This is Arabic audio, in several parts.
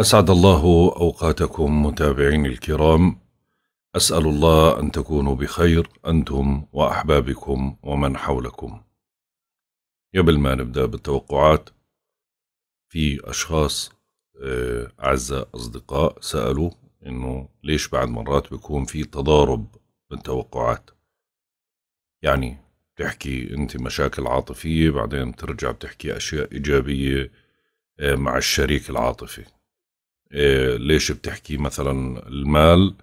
أسعد الله أوقاتكم متابعين الكرام أسأل الله أن تكونوا بخير أنتم وأحبابكم ومن حولكم قبل ما نبدأ بالتوقعات في أشخاص آه، أعزاء أصدقاء سألوا إنه ليش بعد مرات بيكون في تضارب بالتوقعات يعني بتحكي أنت مشاكل عاطفية بعدين بترجع بتحكي أشياء إيجابية آه، مع الشريك العاطفي إيه، ليش بتحكي مثلا المال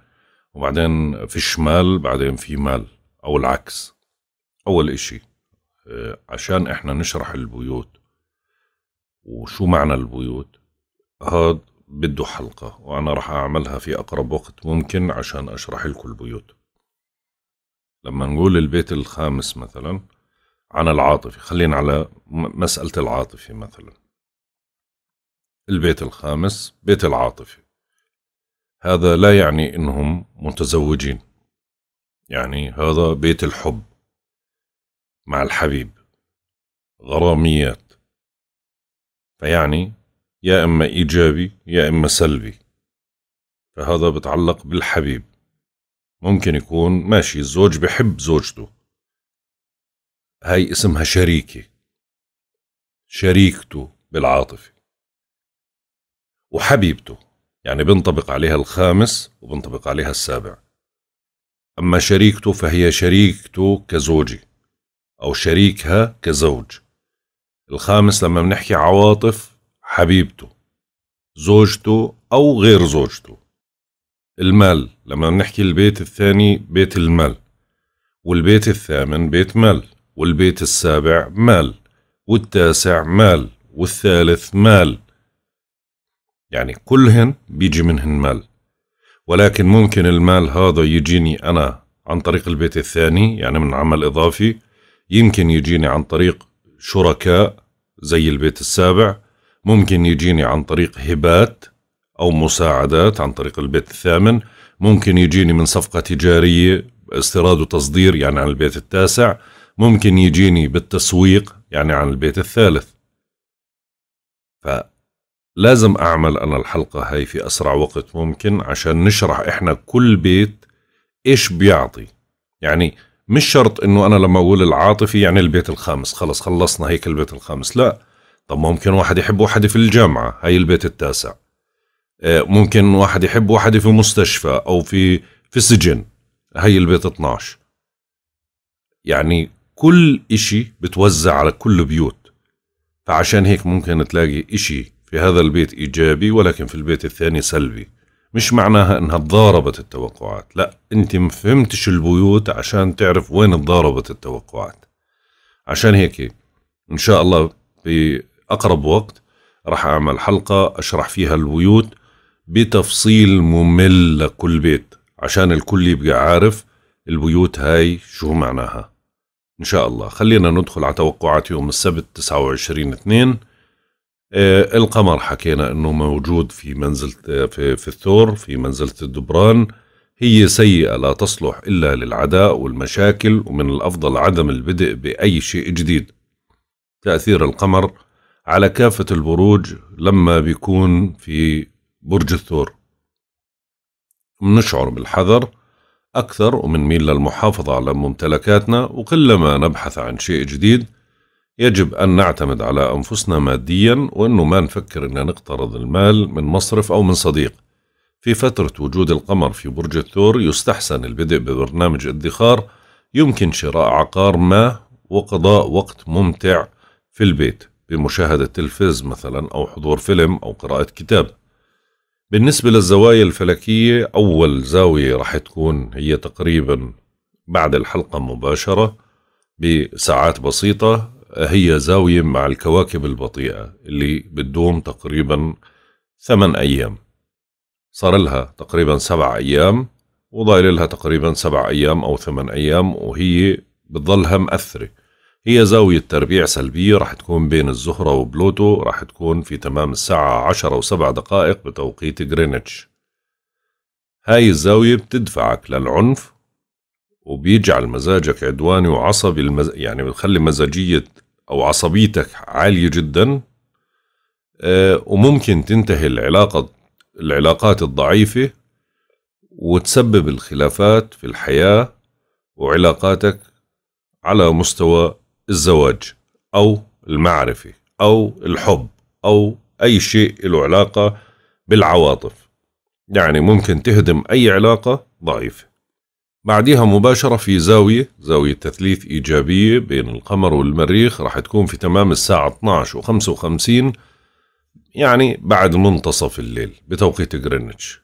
وبعدين فيش مال بعدين في مال او العكس اول اشي إيه، عشان احنا نشرح البيوت وشو معنى البيوت هاد بده حلقة وأنا راح أعملها في أقرب وقت ممكن عشان أشرح لكم البيوت لما نقول البيت الخامس مثلا عن العاطفة خلينا على مسألة العاطفة مثلا البيت الخامس بيت العاطفة هذا لا يعني إنهم متزوجين يعني هذا بيت الحب مع الحبيب غراميات فيعني يا إما إيجابي يا إما سلبي فهذا بتعلق بالحبيب ممكن يكون ماشي الزوج بحب زوجته هاي اسمها شريكة شريكته بالعاطفة وحبيبته يعني بنطبق عليها الخامس وبنطبق عليها السابع أما شريكته فهي شريكته كزوجي أو شريكها كزوج الخامس لما بنحكي عواطف حبيبته زوجته أو غير زوجته المال لما بنحكي البيت الثاني بيت المال والبيت الثامن بيت مال والبيت السابع مال والتاسع مال والثالث مال يعني كلهن بيجي منهن مال ولكن ممكن المال هذا يجيني أنا عن طريق البيت الثاني يعني من عمل إضافي يمكن يجيني عن طريق شركاء زي البيت السابع ممكن يجيني عن طريق هبات أو مساعدات عن طريق البيت الثامن ممكن يجيني من صفقة تجارية استيراد وتصدير يعني عن البيت التاسع ممكن يجيني بالتسويق يعني عن البيت الثالث ف لازم أعمل أنا الحلقة هاي في أسرع وقت ممكن عشان نشرح إحنا كل بيت إيش بيعطي يعني مش شرط إنه أنا لما أقول العاطفي يعني البيت الخامس خلص خلصنا هيك البيت الخامس لا طب ممكن واحد يحب واحد في الجامعة هاي البيت التاسع آه، ممكن واحد يحب واحد في مستشفى أو في في سجن هاي البيت 12 يعني كل إشي بتوزع على كل بيوت فعشان هيك ممكن تلاقي إشي في هذا البيت إيجابي ولكن في البيت الثاني سلبي مش معناها انها تضاربت التوقعات لا انت ما فهمتش البيوت عشان تعرف وين تضاربت التوقعات عشان هيك ان شاء الله في اقرب وقت راح اعمل حلقة اشرح فيها البيوت بتفصيل ممل لكل بيت عشان الكل يبقى عارف البيوت هاي شو معناها ان شاء الله خلينا ندخل على توقعات يوم السبت 29 2 آه، القمر حكينا انه موجود في منزله آه، في, في الثور في منزله الدبران هي سيئه لا تصلح الا للعداء والمشاكل ومن الافضل عدم البدء باي شيء جديد تاثير القمر على كافه البروج لما بيكون في برج الثور بنشعر بالحذر أكثر ومنميل للمحافظة على ممتلكاتنا وكلما نبحث عن شيء جديد يجب أن نعتمد على أنفسنا ماديا وأنه ما نفكر أن نقترض المال من مصرف أو من صديق في فترة وجود القمر في برج الثور يستحسن البدء ببرنامج ادخار يمكن شراء عقار ما وقضاء وقت ممتع في البيت بمشاهدة تلفز مثلا أو حضور فيلم أو قراءة كتاب بالنسبة للزوايا الفلكية أول زاوية راح تكون هي تقريبا بعد الحلقة مباشرة بساعات بسيطة هي زاوية مع الكواكب البطيئة اللي بتدوم تقريبا ثمان أيام صار لها تقريبا سبع أيام وضايل لها تقريبا سبع أيام أو ثمان أيام وهي بتضلها مأثرة هي زاوية تربيع سلبية راح تكون بين الزهرة وبلوتو راح تكون في تمام الساعة عشرة وسبع دقائق بتوقيت غرينتش هاي الزاوية بتدفعك للعنف وبيجعل مزاجك عدواني وعصبي المز... يعني بتخلي مزاجية او عصبيتك عاليه جدا آه، وممكن تنتهي العلاقه العلاقات الضعيفه وتسبب الخلافات في الحياه وعلاقاتك على مستوى الزواج او المعرفه او الحب او اي شيء له علاقه بالعواطف يعني ممكن تهدم اي علاقه ضعيفه بعديها مباشرة في زاوية زاوية تثليث إيجابية بين القمر والمريخ راح تكون في تمام الساعة 12 وخمسة وخمسين يعني بعد منتصف الليل بتوقيت غرينتش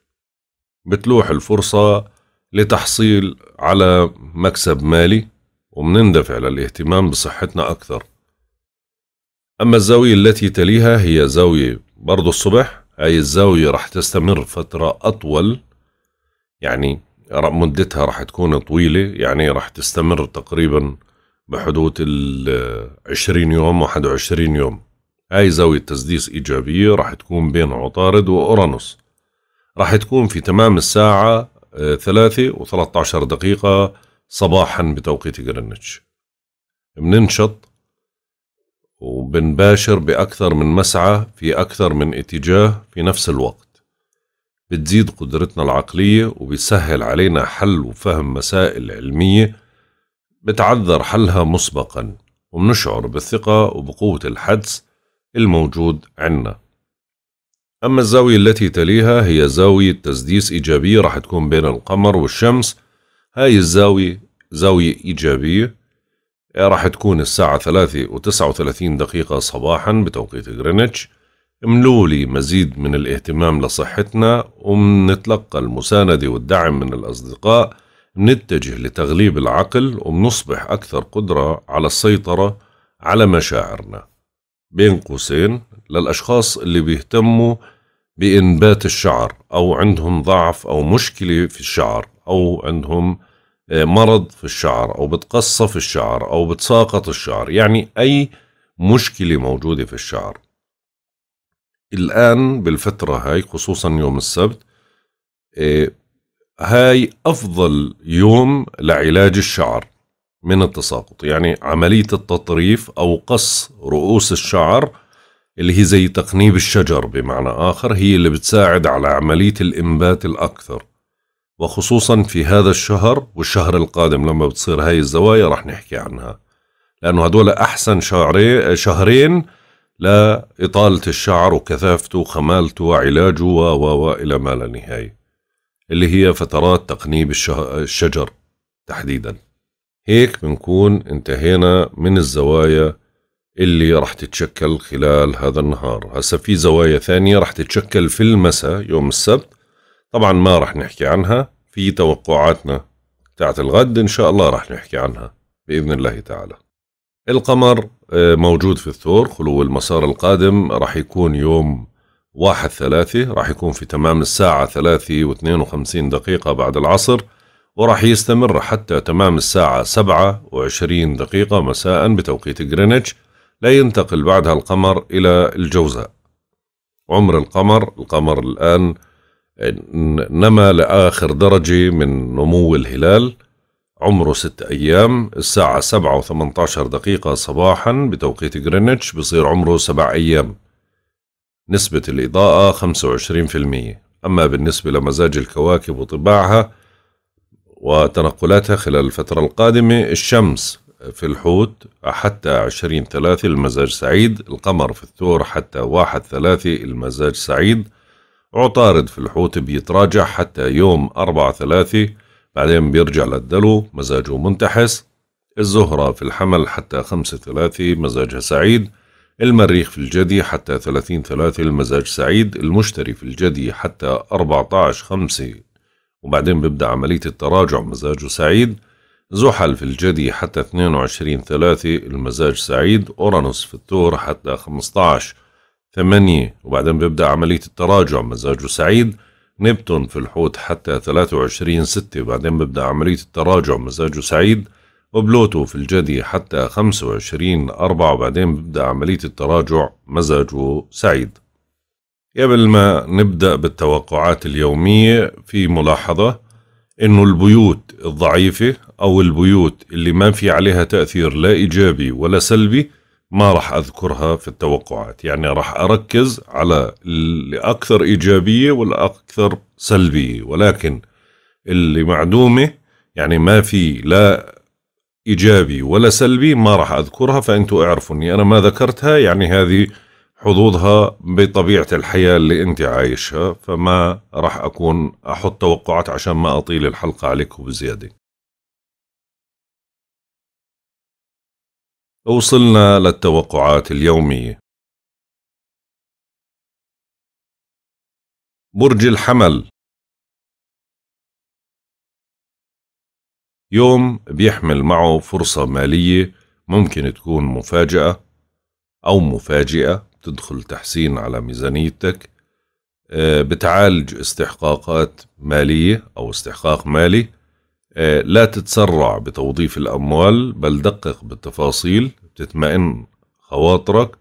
بتلوح الفرصة لتحصيل على مكسب مالي ومنندفع للاهتمام بصحتنا أكثر أما الزاوية التي تليها هي زاوية برضو الصبح هاي الزاوية راح تستمر فترة أطول يعني مدتها راح تكون طويلة يعني راح تستمر تقريبا بحدود ال 20 يوم 21 يوم هاي زاوية تسديس إيجابية راح تكون بين عطارد وأورانوس راح تكون في تمام الساعة آه، ثلاثة وثلاثة عشر دقيقة صباحا بتوقيت جرينتش بننشط وبنباشر بأكثر من مسعى في أكثر من اتجاه في نفس الوقت بتزيد قدرتنا العقلية وبيسهل علينا حل وفهم مسائل علمية بتعذر حلها مسبقا وبنشعر بالثقة وبقوة الحدس الموجود عنا أما الزاوية التي تليها هي زاوية تسديس إيجابية راح تكون بين القمر والشمس هاي الزاوية زاوية إيجابية راح تكون الساعة ثلاثة وتسعة وثلاثين دقيقة صباحا بتوقيت غرينتش املولي مزيد من الاهتمام لصحتنا ومنتلقى المساندة والدعم من الأصدقاء منتجه لتغليب العقل ومنصبح أكثر قدرة على السيطرة على مشاعرنا بين قوسين للأشخاص اللي بيهتموا بإنبات الشعر أو عندهم ضعف أو مشكلة في الشعر أو عندهم آه، مرض في الشعر أو بتقصف الشعر أو بتساقط الشعر يعني أي مشكلة موجودة في الشعر الآن بالفترة هاي خصوصا يوم السبت إيه، هاي أفضل يوم لعلاج الشعر من التساقط يعني عملية التطريف أو قص رؤوس الشعر اللي هي زي تقنيب الشجر بمعنى آخر هي اللي بتساعد على عملية الإنبات الأكثر وخصوصا في هذا الشهر والشهر القادم لما بتصير هاي الزوايا رح نحكي عنها لأنه هدول أحسن شهرين لا إطالة الشعر وكثافته وخمالته وعلاجه و و إلى ما لا نهاية اللي هي فترات تقنيب الشجر تحديدا هيك بنكون انتهينا من الزوايا اللي راح تتشكل خلال هذا النهار هسا في زوايا ثانية راح تتشكل في المساء يوم السبت طبعا ما راح نحكي عنها في توقعاتنا تاعت الغد إن شاء الله راح نحكي عنها بإذن الله تعالى القمر آه، موجود في الثور خلو المسار القادم راح يكون يوم واحد ثلاثة راح يكون في تمام الساعة ثلاثة واثنين وخمسين دقيقة بعد العصر وراح يستمر حتى تمام الساعة سبعة وعشرين دقيقة مساء بتوقيت غرينتش لا ينتقل بعدها القمر إلى الجوزاء عمر القمر القمر الآن نما لآخر درجة من نمو الهلال عمره ست أيام الساعة سبعة وثمنتاشر دقيقة صباحا بتوقيت جرينتش بصير عمره سبع أيام نسبة الإضاءة خمسة وعشرين في المية أما بالنسبة لمزاج الكواكب وطباعها وتنقلاتها خلال الفترة القادمة الشمس في الحوت حتى عشرين ثلاثة المزاج سعيد القمر في الثور حتى واحد ثلاثة المزاج سعيد عطارد في الحوت بيتراجع حتى يوم أربعة ثلاثة بعدين بيرجع للدلو مزاجه منتحس الزهرة في الحمل حتى خمسة ثلاثي مزاجها سعيد المريخ في الجدي حتى ثلاثين ثلاثي المزاج سعيد المشتري في الجدي حتى أربعة عشر خمسة وبعدين بيبدأ عملية التراجع مزاجه سعيد زحل في الجدي حتى اثنين وعشرين ثلاثة المزاج سعيد أورانوس في الثور حتى خمسة عشر ثمانية وبعدين بيبدأ عملية التراجع مزاجه سعيد نبتون في الحوت حتى 23 ستة بعدين ببدأ عملية التراجع مزاجه سعيد وبلوتو في الجدي حتى 25 أربعة وبعدين ببدأ عملية التراجع مزاجه سعيد قبل ما نبدأ بالتوقعات اليومية في ملاحظة إنه البيوت الضعيفة أو البيوت اللي ما في عليها تأثير لا إيجابي ولا سلبي ما راح اذكرها في التوقعات يعني راح اركز على الاكثر ايجابيه والاكثر سلبيه ولكن اللي معدومه يعني ما في لا ايجابي ولا سلبي ما راح اذكرها فانتوا اعرفوا اني انا ما ذكرتها يعني هذه حظوظها بطبيعه الحياه اللي انت عايشها فما راح اكون احط توقعات عشان ما اطيل الحلقه عليكم بزياده وصلنا للتوقعات اليومية برج الحمل يوم بيحمل معه فرصة مالية ممكن تكون مفاجأة أو مفاجئة بتدخل تحسين على ميزانيتك آه، بتعالج استحقاقات مالية أو استحقاق مالي آه، لا تتسرع بتوظيف الأموال بل دقق بالتفاصيل تتمئن خواطرك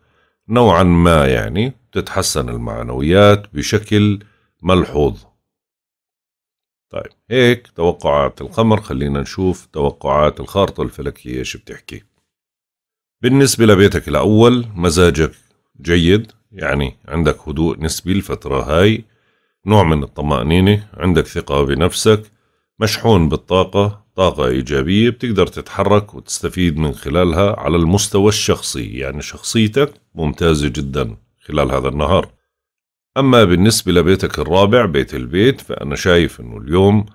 نوعا ما يعني بتتحسن المعنويات بشكل ملحوظ طيب هيك توقعات القمر خلينا نشوف توقعات الخارطة الفلكية ايش بتحكي بالنسبة لبيتك الأول مزاجك جيد يعني عندك هدوء نسبي الفترة هاي نوع من الطمأنينة عندك ثقة بنفسك مشحون بالطاقة طاقة إيجابية بتقدر تتحرك وتستفيد من خلالها على المستوى الشخصي يعني شخصيتك ممتازة جدا خلال هذا النهار أما بالنسبة لبيتك الرابع بيت البيت فأنا شايف أنه اليوم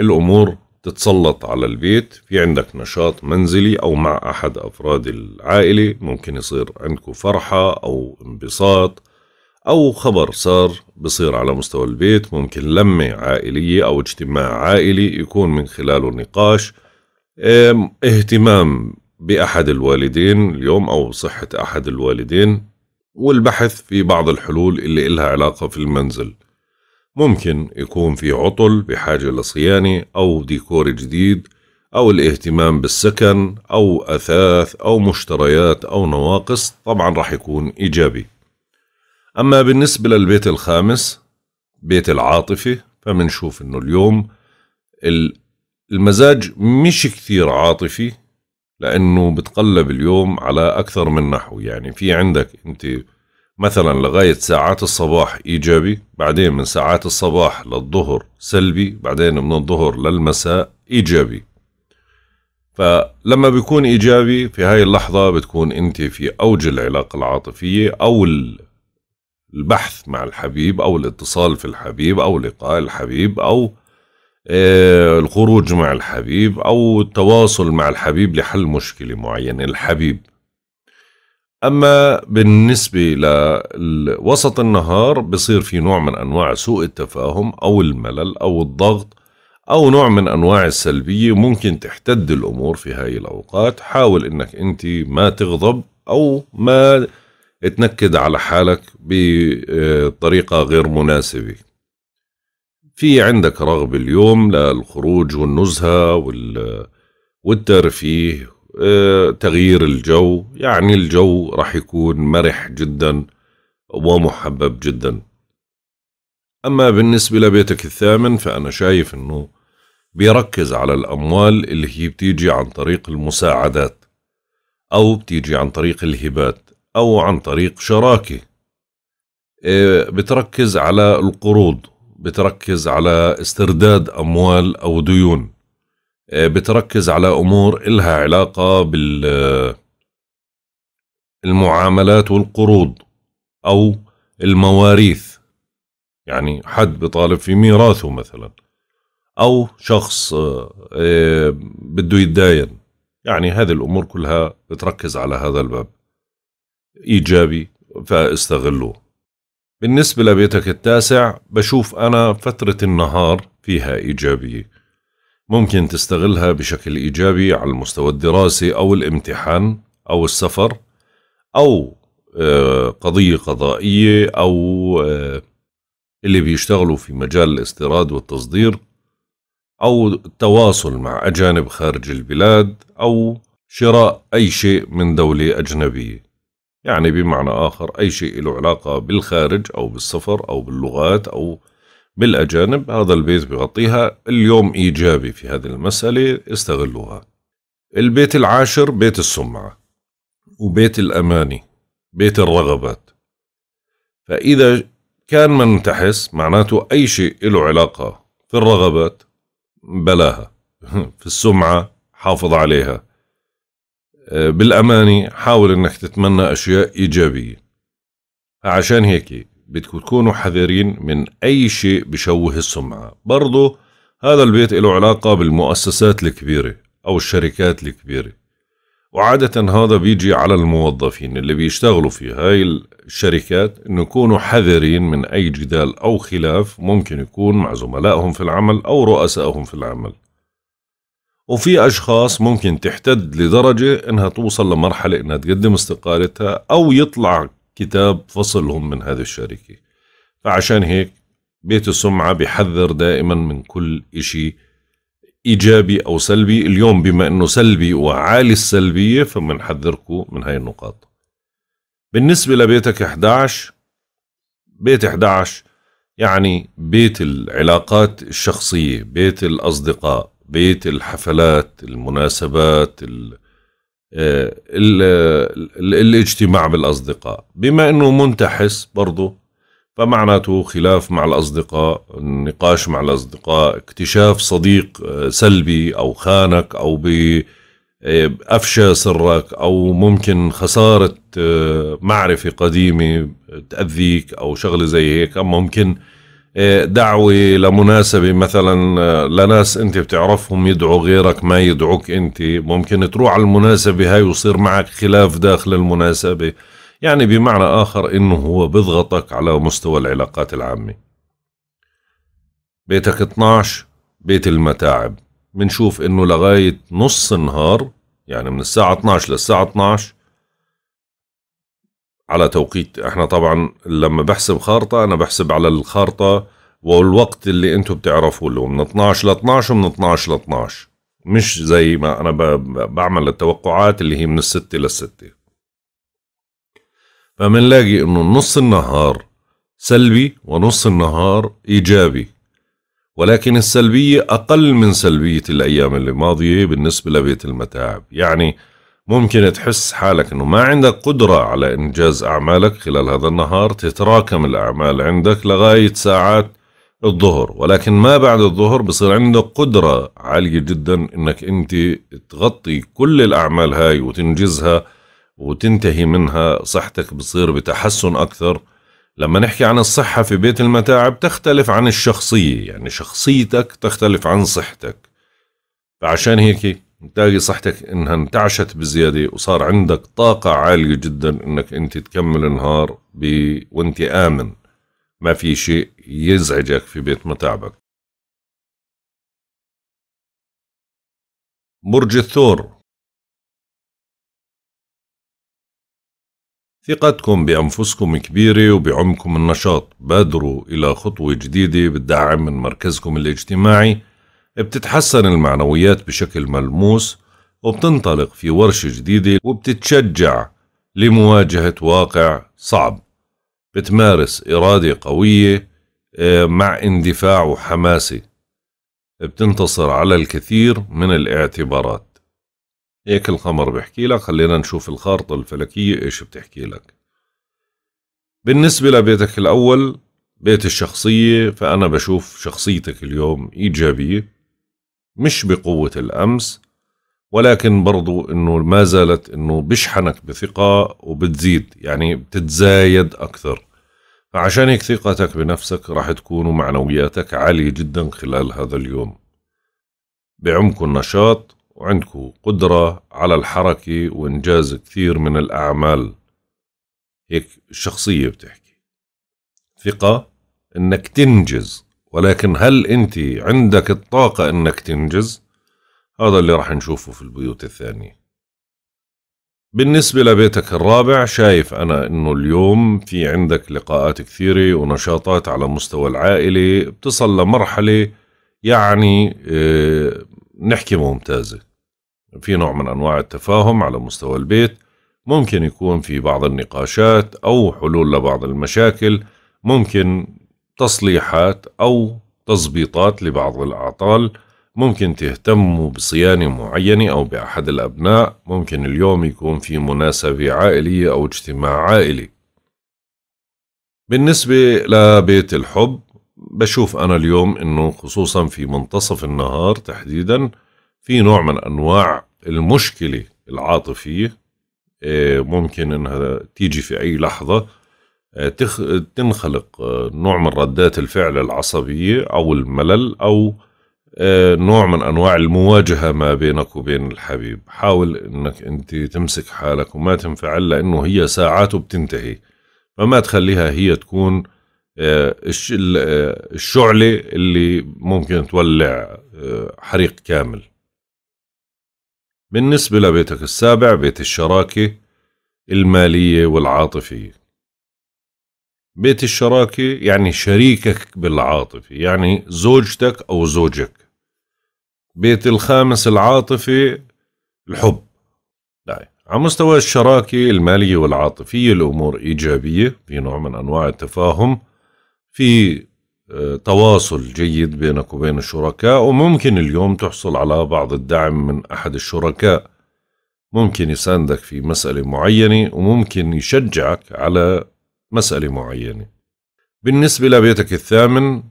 الأمور تتسلط على البيت في عندك نشاط منزلي أو مع أحد أفراد العائلة ممكن يصير عندك فرحة أو انبساط أو خبر صار بصير على مستوى البيت ممكن لمة عائلية أو اجتماع عائلي يكون من خلاله نقاش اهتمام بأحد الوالدين اليوم أو صحة أحد الوالدين والبحث في بعض الحلول اللي إلها علاقة في المنزل ممكن يكون في عطل بحاجة لصيانة أو ديكور جديد أو الاهتمام بالسكن أو أثاث أو مشتريات أو نواقص طبعا راح يكون إيجابي أما بالنسبة للبيت الخامس بيت العاطفة فمنشوف إنه اليوم المزاج مش كثير عاطفي لأنه بتقلب اليوم على أكثر من نحو يعني في عندك أنت مثلا لغاية ساعات الصباح إيجابي بعدين من ساعات الصباح للظهر سلبي بعدين من الظهر للمساء إيجابي فلما بيكون إيجابي في هاي اللحظة بتكون أنت في أوج العلاقة العاطفية أو البحث مع الحبيب أو الاتصال في الحبيب أو لقاء الحبيب أو آه، الخروج مع الحبيب أو التواصل مع الحبيب لحل مشكلة معينة الحبيب أما بالنسبة لوسط النهار بصير في نوع من أنواع سوء التفاهم أو الملل أو الضغط أو نوع من أنواع السلبية ممكن تحتد الأمور في هاي الأوقات حاول أنك أنت ما تغضب أو ما تنكد على حالك بطريقة غير مناسبة في عندك رغبة اليوم للخروج والنزهة والترفيه آه، تغيير الجو يعني الجو رح يكون مرح جدا ومحبب جدا أما بالنسبة لبيتك الثامن فأنا شايف أنه بيركز على الأموال اللي هي بتيجي عن طريق المساعدات أو بتيجي عن طريق الهبات أو عن طريق شراكة إيه، بتركز على القروض بتركز على استرداد أموال أو ديون إيه، بتركز على أمور إلها علاقة بالمعاملات والقروض أو المواريث يعني حد بطالب في ميراثه مثلا أو شخص إيه، بده يتداين يعني هذه الأمور كلها بتركز على هذا الباب إيجابي فاستغلوه بالنسبة لبيتك التاسع بشوف أنا فترة النهار فيها إيجابية ممكن تستغلها بشكل إيجابي على المستوى الدراسي أو الامتحان أو السفر أو آه، قضية قضائية أو آه، اللي بيشتغلوا في مجال الاستيراد والتصدير أو التواصل مع أجانب خارج البلاد أو شراء أي شيء من دولة أجنبية يعني بمعنى آخر أي شيء له علاقة بالخارج أو بالسفر أو باللغات أو بالأجانب هذا البيت بغطيها اليوم إيجابي في هذه المسألة استغلوها البيت العاشر بيت السمعة وبيت الأماني بيت الرغبات فإذا كان منتحس معناته أي شيء له علاقة في الرغبات بلاها في السمعة حافظ عليها آه، بالأمانة حاول إنك تتمنى أشياء إيجابية عشان هيك بدكم تكونوا حذرين من أي شيء بشوه السمعة برضو هذا البيت له علاقة بالمؤسسات الكبيرة أو الشركات الكبيرة وعادة هذا بيجي على الموظفين اللي بيشتغلوا في هاي الشركات أن يكونوا حذرين من أي جدال أو خلاف ممكن يكون مع زملائهم في العمل أو رؤسائهم في العمل وفي أشخاص ممكن تحتد لدرجة إنها توصل لمرحلة إنها تقدم استقالتها أو يطلع كتاب فصلهم من هذه الشركة فعشان هيك بيت السمعة بيحذر دائما من كل إشي إيجابي أو سلبي اليوم بما أنه سلبي وعالي السلبية فبنحذركم من هاي النقاط بالنسبة لبيتك 11 بيت 11 يعني بيت العلاقات الشخصية بيت الأصدقاء بيت الحفلات المناسبات آه، ال ال الاجتماع بالاصدقاء بما انه منتحس برضه فمعناته خلاف مع الاصدقاء النقاش مع الاصدقاء اكتشاف صديق آه، سلبي او خانك او آه، افشى سرك او ممكن خساره معرفه قديمه تاذيك او شغله زي هيك ممكن دعوة لمناسبة مثلا آه، لناس انت بتعرفهم يدعوا غيرك ما يدعوك انت ممكن تروح على المناسبة هاي ويصير معك خلاف داخل المناسبة يعني بمعنى آخر انه هو بضغطك على مستوى العلاقات العامة بيتك 12 بيت المتاعب بنشوف انه لغاية نص النهار يعني من الساعة 12 للساعة 12 على توقيت احنا طبعا لما بحسب خارطة انا بحسب على الخارطة والوقت اللي انتم بتعرفوا له من 12 ل 12 ومن 12 ل 12 مش زي ما انا بعمل التوقعات اللي هي من الستة للستة فمنلاقي انه نص النهار سلبي ونص النهار ايجابي ولكن السلبية أقل من سلبية الأيام اللي ماضية بالنسبة لبيت المتاعب يعني ممكن تحس حالك أنه ما عندك قدرة على إنجاز أعمالك خلال هذا النهار تتراكم الأعمال عندك لغاية ساعات الظهر ولكن ما بعد الظهر بصير عندك قدرة عالية جدا انك انت تغطي كل الاعمال هاي وتنجزها وتنتهي منها صحتك بصير بتحسن اكثر لما نحكي عن الصحة في بيت المتاعب تختلف عن الشخصية يعني شخصيتك تختلف عن صحتك فعشان هيك تلاقي صحتك انها انتعشت بزياده وصار عندك طاقه عاليه جدا انك انت تكمل النهار ب... وانت امن ما في شيء يزعجك في بيت متعبك برج الثور ثقتكم بأنفسكم كبيرة وبعمكم النشاط بادروا إلى خطوة جديدة بتدعم من مركزكم الاجتماعي بتتحسن المعنويات بشكل ملموس وبتنطلق في ورشة جديدة وبتتشجع لمواجهة واقع صعب بتمارس إرادة قوية آه، مع اندفاع وحماسة بتنتصر على الكثير من الاعتبارات هيك القمر بحكي لك خلينا نشوف الخارطة الفلكية ايش بتحكي لك بالنسبة لبيتك الأول بيت الشخصية فأنا بشوف شخصيتك اليوم إيجابية مش بقوة الأمس ولكن برضو أنه ما زالت أنه بشحنك بثقة وبتزيد يعني بتتزايد أكثر فعشان هيك ثقتك بنفسك راح تكون ومعنوياتك عالية جدا خلال هذا اليوم بعمق النشاط وعندكم قدرة على الحركة وإنجاز كثير من الأعمال هيك الشخصية بتحكي ثقة إنك تنجز ولكن هل انت عندك الطاقة انك تنجز؟ هذا اللي راح نشوفه في البيوت الثانية بالنسبة لبيتك الرابع شايف أنا أنه اليوم في عندك لقاءات كثيرة ونشاطات على مستوى العائلة بتصل لمرحلة يعني آه، نحكي ممتازة في نوع من أنواع التفاهم على مستوى البيت ممكن يكون في بعض النقاشات أو حلول لبعض المشاكل ممكن تصليحات أو تظبيطات لبعض الأعطال ممكن تهتموا بصيانة معينة أو بأحد الأبناء ممكن اليوم يكون في مناسبة عائلية أو اجتماع عائلي بالنسبة لبيت الحب بشوف أنا اليوم أنه خصوصا في منتصف النهار تحديدا في نوع من أنواع المشكلة العاطفية إيه، ممكن أنها تيجي في أي لحظة تخ... تنخلق آه، نوع من ردات الفعل العصبية أو الملل أو آه، نوع من أنواع المواجهة ما بينك وبين الحبيب حاول أنك أنت تمسك حالك وما تنفعل لأنه هي ساعات وبتنتهي فما تخليها هي تكون آه، الشعلة اللي ممكن تولع حريق كامل بالنسبة لبيتك السابع بيت الشراكة المالية والعاطفية بيت الشراكة يعني شريكك بالعاطفة يعني زوجتك أو زوجك بيت الخامس العاطفة الحب لا على مستوى الشراكة المالية والعاطفية الأمور إيجابية في نوع من أنواع التفاهم في آه، تواصل جيد بينك وبين الشركاء وممكن اليوم تحصل على بعض الدعم من أحد الشركاء ممكن يساندك في مسألة معينة وممكن يشجعك على مسألة معينة بالنسبة لبيتك الثامن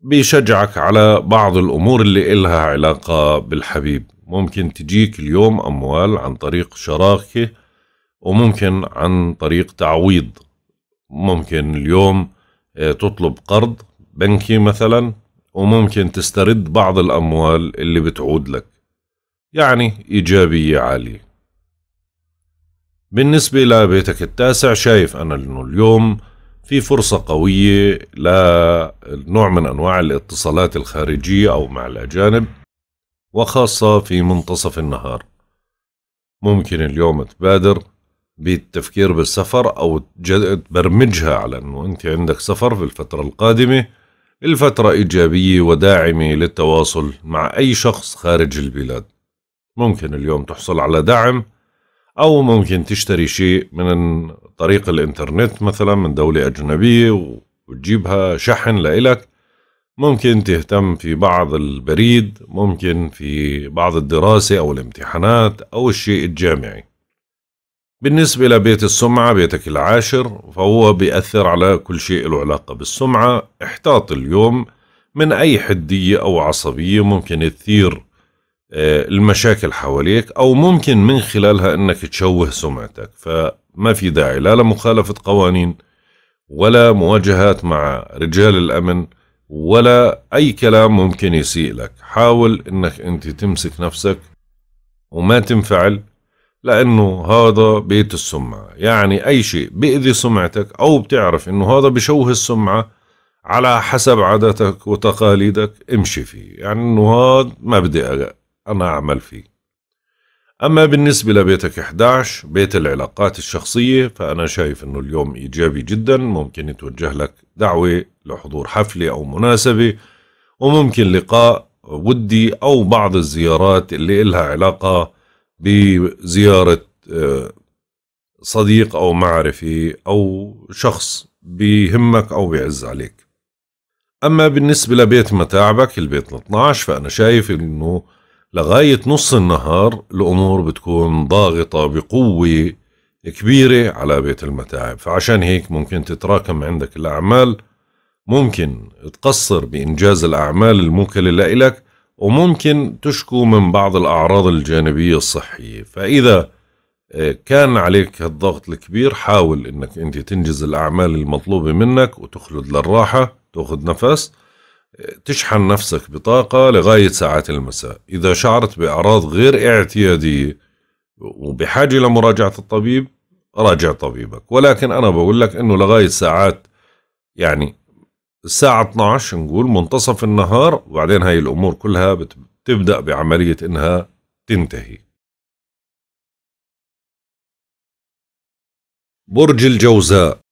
بيشجعك على بعض الأمور اللي إلها علاقة بالحبيب ممكن تجيك اليوم أموال عن طريق شراكة وممكن عن طريق تعويض ممكن اليوم آه، تطلب قرض بنكي مثلا وممكن تسترد بعض الأموال اللي بتعود لك يعني إيجابية عالية بالنسبة لبيتك التاسع شايف أنا أنه اليوم في فرصة قوية لنوع من أنواع الاتصالات الخارجية أو مع الأجانب وخاصة في منتصف النهار ممكن اليوم تبادر بالتفكير بالسفر أو تبرمجها على أنه أنت عندك سفر في الفترة القادمة الفترة إيجابية وداعمة للتواصل مع أي شخص خارج البلاد ممكن اليوم تحصل على دعم أو ممكن تشتري شيء من طريق الإنترنت مثلا من دولة أجنبية وتجيبها شحن لإلك ممكن تهتم في بعض البريد ممكن في بعض الدراسة أو الامتحانات أو الشيء الجامعي بالنسبة لبيت السمعة بيتك العاشر فهو بيأثر على كل شيء له علاقة بالسمعة احتاط اليوم من أي حدية أو عصبية ممكن تثير المشاكل حواليك او ممكن من خلالها انك تشوه سمعتك فما في داعي لا لمخالفه قوانين ولا مواجهات مع رجال الامن ولا اي كلام ممكن يسيء لك حاول انك انت تمسك نفسك وما تنفعل لانه هذا بيت السمعه يعني اي شيء بيأذي سمعتك او بتعرف انه هذا بشوه السمعه على حسب عاداتك وتقاليدك امشي فيه يعني انه هذا ما بدي أنا أعمل فيه أما بالنسبة لبيتك 11 بيت العلاقات الشخصية فأنا شايف أنه اليوم إيجابي جدا ممكن يتوجه لك دعوة لحضور حفلة أو مناسبة وممكن لقاء ودي أو بعض الزيارات اللي إلها علاقة بزيارة آه، صديق أو معرفي أو شخص بيهمك أو بيعز عليك أما بالنسبة لبيت متاعبك البيت 12 فأنا شايف أنه لغاية نص النهار الأمور بتكون ضاغطة بقوة كبيرة على بيت المتاعب فعشان هيك ممكن تتراكم عندك الأعمال ممكن تقصر بإنجاز الأعمال الموكلة لإلك وممكن تشكو من بعض الأعراض الجانبية الصحية فإذا آه، كان عليك الضغط الكبير حاول انك انت تنجز الاعمال المطلوبه منك وتخلد للراحه تاخذ نفس تشحن نفسك بطاقة لغاية ساعات المساء إذا شعرت بأعراض غير اعتيادية وبحاجة لمراجعة الطبيب راجع طبيبك ولكن أنا بقول لك أنه لغاية ساعات يعني الساعة 12 نقول منتصف النهار وبعدين هاي الأمور كلها بتبدأ بعملية أنها تنتهي برج الجوزاء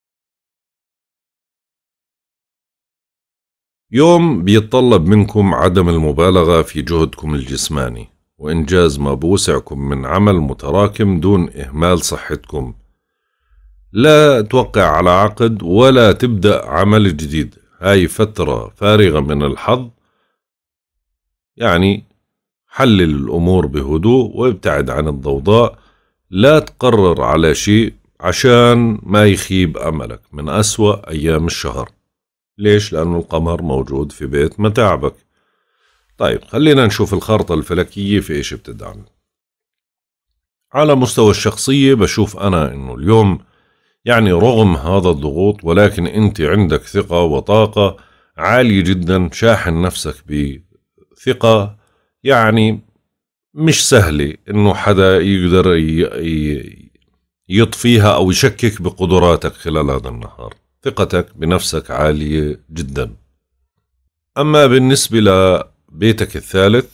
يوم بيتطلب منكم عدم المبالغة في جهدكم الجسماني وإنجاز ما بوسعكم من عمل متراكم دون إهمال صحتكم لا توقع على عقد ولا تبدأ عمل جديد هاي فترة فارغة من الحظ يعني حلل الأمور بهدوء وابتعد عن الضوضاء لا تقرر على شيء عشان ما يخيب أملك من أسوأ أيام الشهر ليش؟ لأنه القمر موجود في بيت متاعبك طيب خلينا نشوف الخارطة الفلكية في إيش بتدعم على مستوى الشخصية بشوف أنا إنه اليوم يعني رغم هذا الضغوط ولكن أنت عندك ثقة وطاقة عالية جدا شاحن نفسك بثقة يعني مش سهلة إنه حدا يقدر يطفيها أو يشكك بقدراتك خلال هذا النهار ثقتك بنفسك عالية جدا أما بالنسبة لبيتك الثالث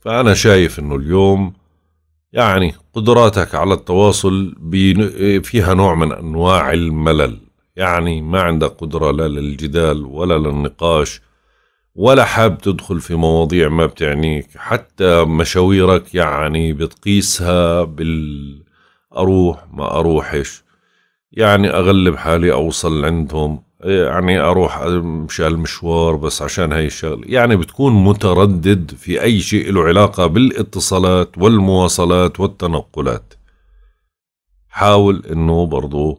فأنا شايف أنه اليوم يعني قدراتك على التواصل فيها نوع من أنواع الملل يعني ما عندك قدرة لا للجدال ولا للنقاش ولا حاب تدخل في مواضيع ما بتعنيك حتى مشاويرك يعني بتقيسها بالأروح ما أروحش يعني اغلب حالي اوصل عندهم يعني اروح امشي المشوار بس عشان هاي الشغله يعني بتكون متردد في اي شيء له علاقه بالاتصالات والمواصلات والتنقلات حاول انه برضو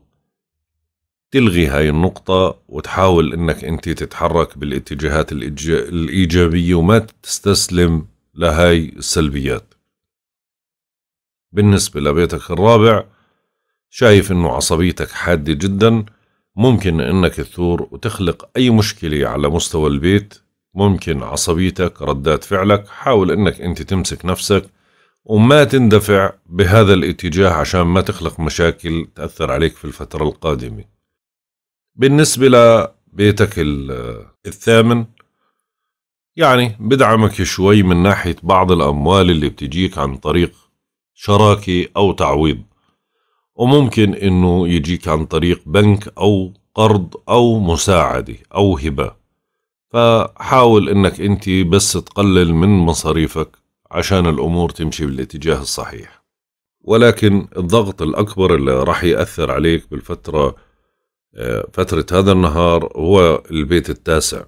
تلغي هاي النقطة وتحاول انك انت تتحرك بالاتجاهات الايجابية وما تستسلم لهاي السلبيات بالنسبة لبيتك الرابع شايف انه عصبيتك حادة جدا ممكن انك تثور وتخلق اي مشكلة على مستوى البيت ممكن عصبيتك ردات فعلك حاول انك انت تمسك نفسك وما تندفع بهذا الاتجاه عشان ما تخلق مشاكل تأثر عليك في الفترة القادمة بالنسبة لبيتك الثامن يعني بدعمك شوي من ناحية بعض الأموال اللي بتجيك عن طريق شراكة أو تعويض وممكن انه يجيك عن طريق بنك او قرض او مساعدة او هبة فحاول انك انت بس تقلل من مصاريفك عشان الامور تمشي بالاتجاه الصحيح ولكن الضغط الاكبر اللي راح ياثر عليك بالفتره آه، فتره هذا النهار هو البيت التاسع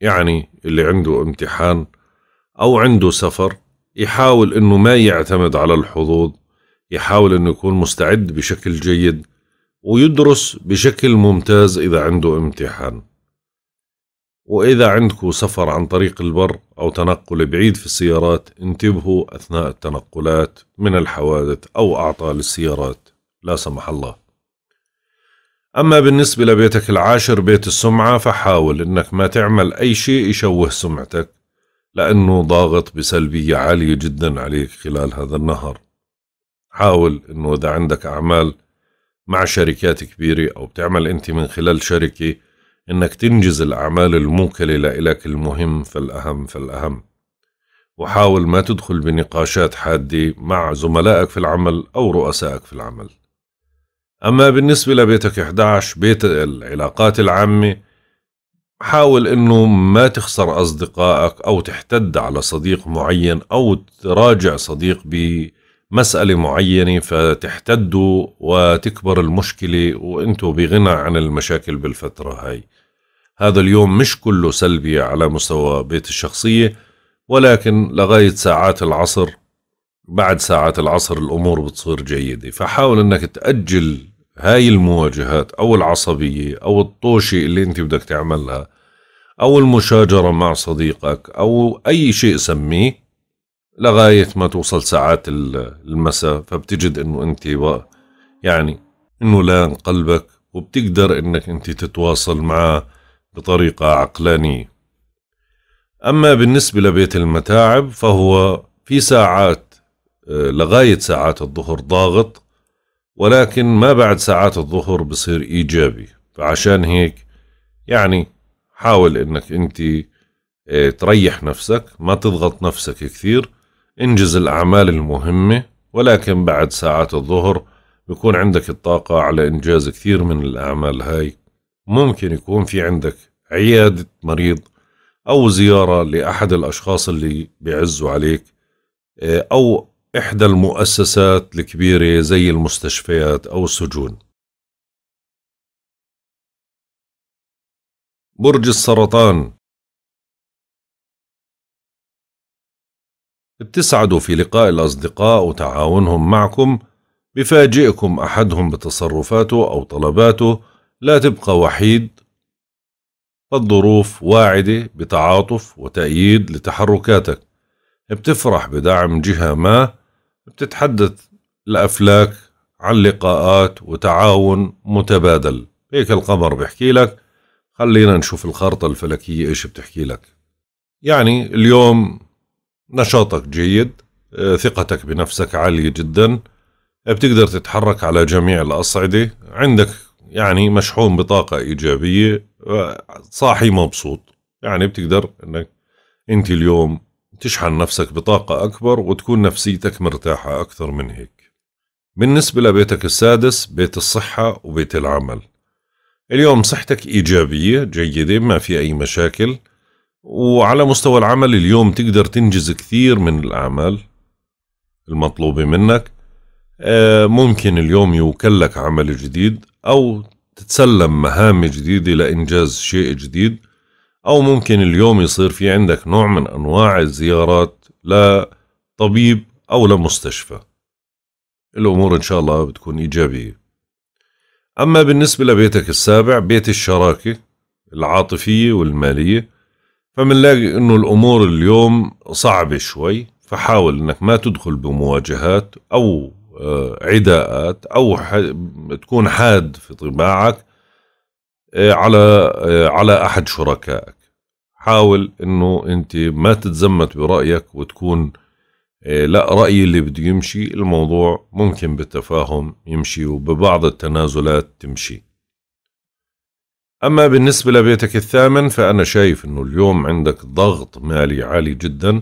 يعني اللي عنده امتحان او عنده سفر يحاول انه ما يعتمد على الحظوظ يحاول أنه يكون مستعد بشكل جيد ويدرس بشكل ممتاز إذا عنده امتحان وإذا عندكم سفر عن طريق البر أو تنقل بعيد في السيارات انتبهوا أثناء التنقلات من الحوادث أو أعطال السيارات لا سمح الله أما بالنسبة لبيتك العاشر بيت السمعة فحاول إنك ما تعمل أي شيء يشوه سمعتك لأنه ضاغط بسلبية عالية جدا عليك خلال هذا النهر حاول انه اذا عندك اعمال مع شركات كبيرة او بتعمل انت من خلال شركة انك تنجز الاعمال الموكلة لإلك المهم فالاهم فالاهم وحاول ما تدخل بنقاشات حادة مع زملائك في العمل او رؤسائك في العمل اما بالنسبة لبيتك 11 بيت العلاقات العامة حاول انه ما تخسر اصدقائك او تحتد على صديق معين او تراجع صديق بي مسألة معينة فتحتدوا وتكبر المشكلة وانتوا بغنى عن المشاكل بالفترة هاي هذا اليوم مش كله سلبي على مستوى بيت الشخصية ولكن لغاية ساعات العصر بعد ساعات العصر الأمور بتصير جيدة فحاول أنك تأجل هاي المواجهات أو العصبية أو الطوشة اللي أنت بدك تعملها أو المشاجرة مع صديقك أو أي شيء سميه لغايه ما توصل ساعات المساء فبتجد انه انت يعني انه لان قلبك وبتقدر انك انت تتواصل معه بطريقه عقلانيه اما بالنسبه لبيت المتاعب فهو في ساعات آه، لغايه ساعات الظهر ضاغط ولكن ما بعد ساعات الظهر بصير ايجابي فعشان هيك يعني حاول انك انت آه، تريح نفسك ما تضغط نفسك كثير انجز الأعمال المهمة ولكن بعد ساعات الظهر بيكون عندك الطاقة على إنجاز كثير من الأعمال هاي ممكن يكون في عندك عيادة مريض أو زيارة لأحد الأشخاص اللي بيعزوا عليك آه، أو إحدى المؤسسات الكبيرة زي المستشفيات أو السجون برج السرطان بتسعدوا في لقاء الأصدقاء وتعاونهم معكم بفاجئكم أحدهم بتصرفاته أو طلباته لا تبقى وحيد فالظروف واعدة بتعاطف وتأييد لتحركاتك بتفرح بدعم جهة ما بتتحدث الأفلاك عن لقاءات وتعاون متبادل هيك القمر بحكي لك خلينا نشوف الخارطة الفلكية إيش بتحكي لك يعني اليوم نشاطك جيد آه، ثقتك بنفسك عالية جدا آه، بتقدر تتحرك على جميع الأصعدة عندك يعني مشحون بطاقة إيجابية آه، صاحي مبسوط يعني بتقدر أنك أنت اليوم تشحن نفسك بطاقة أكبر وتكون نفسيتك مرتاحة أكثر من هيك بالنسبة لبيتك السادس بيت الصحة وبيت العمل اليوم صحتك إيجابية جيدة ما في أي مشاكل وعلى مستوى العمل اليوم تقدر تنجز كثير من الأعمال المطلوبة منك آه، ممكن اليوم يوكلك عمل جديد أو تتسلم مهام جديدة لإنجاز شيء جديد أو ممكن اليوم يصير في عندك نوع من أنواع الزيارات لطبيب أو لمستشفى الأمور إن شاء الله بتكون إيجابية أما بالنسبة لبيتك السابع بيت الشراكة العاطفية والمالية فمنلاقي انه الامور اليوم صعبه شوي فحاول انك ما تدخل بمواجهات او آه، عداءات او تكون حاد في طباعك آه، على آه، على احد شركائك حاول انه انت ما تتزمت برايك وتكون لا رايي اللي بده يمشي الموضوع ممكن بالتفاهم يمشي وببعض التنازلات تمشي أما بالنسبة لبيتك الثامن فأنا شايف أنه اليوم عندك ضغط مالي عالي جدا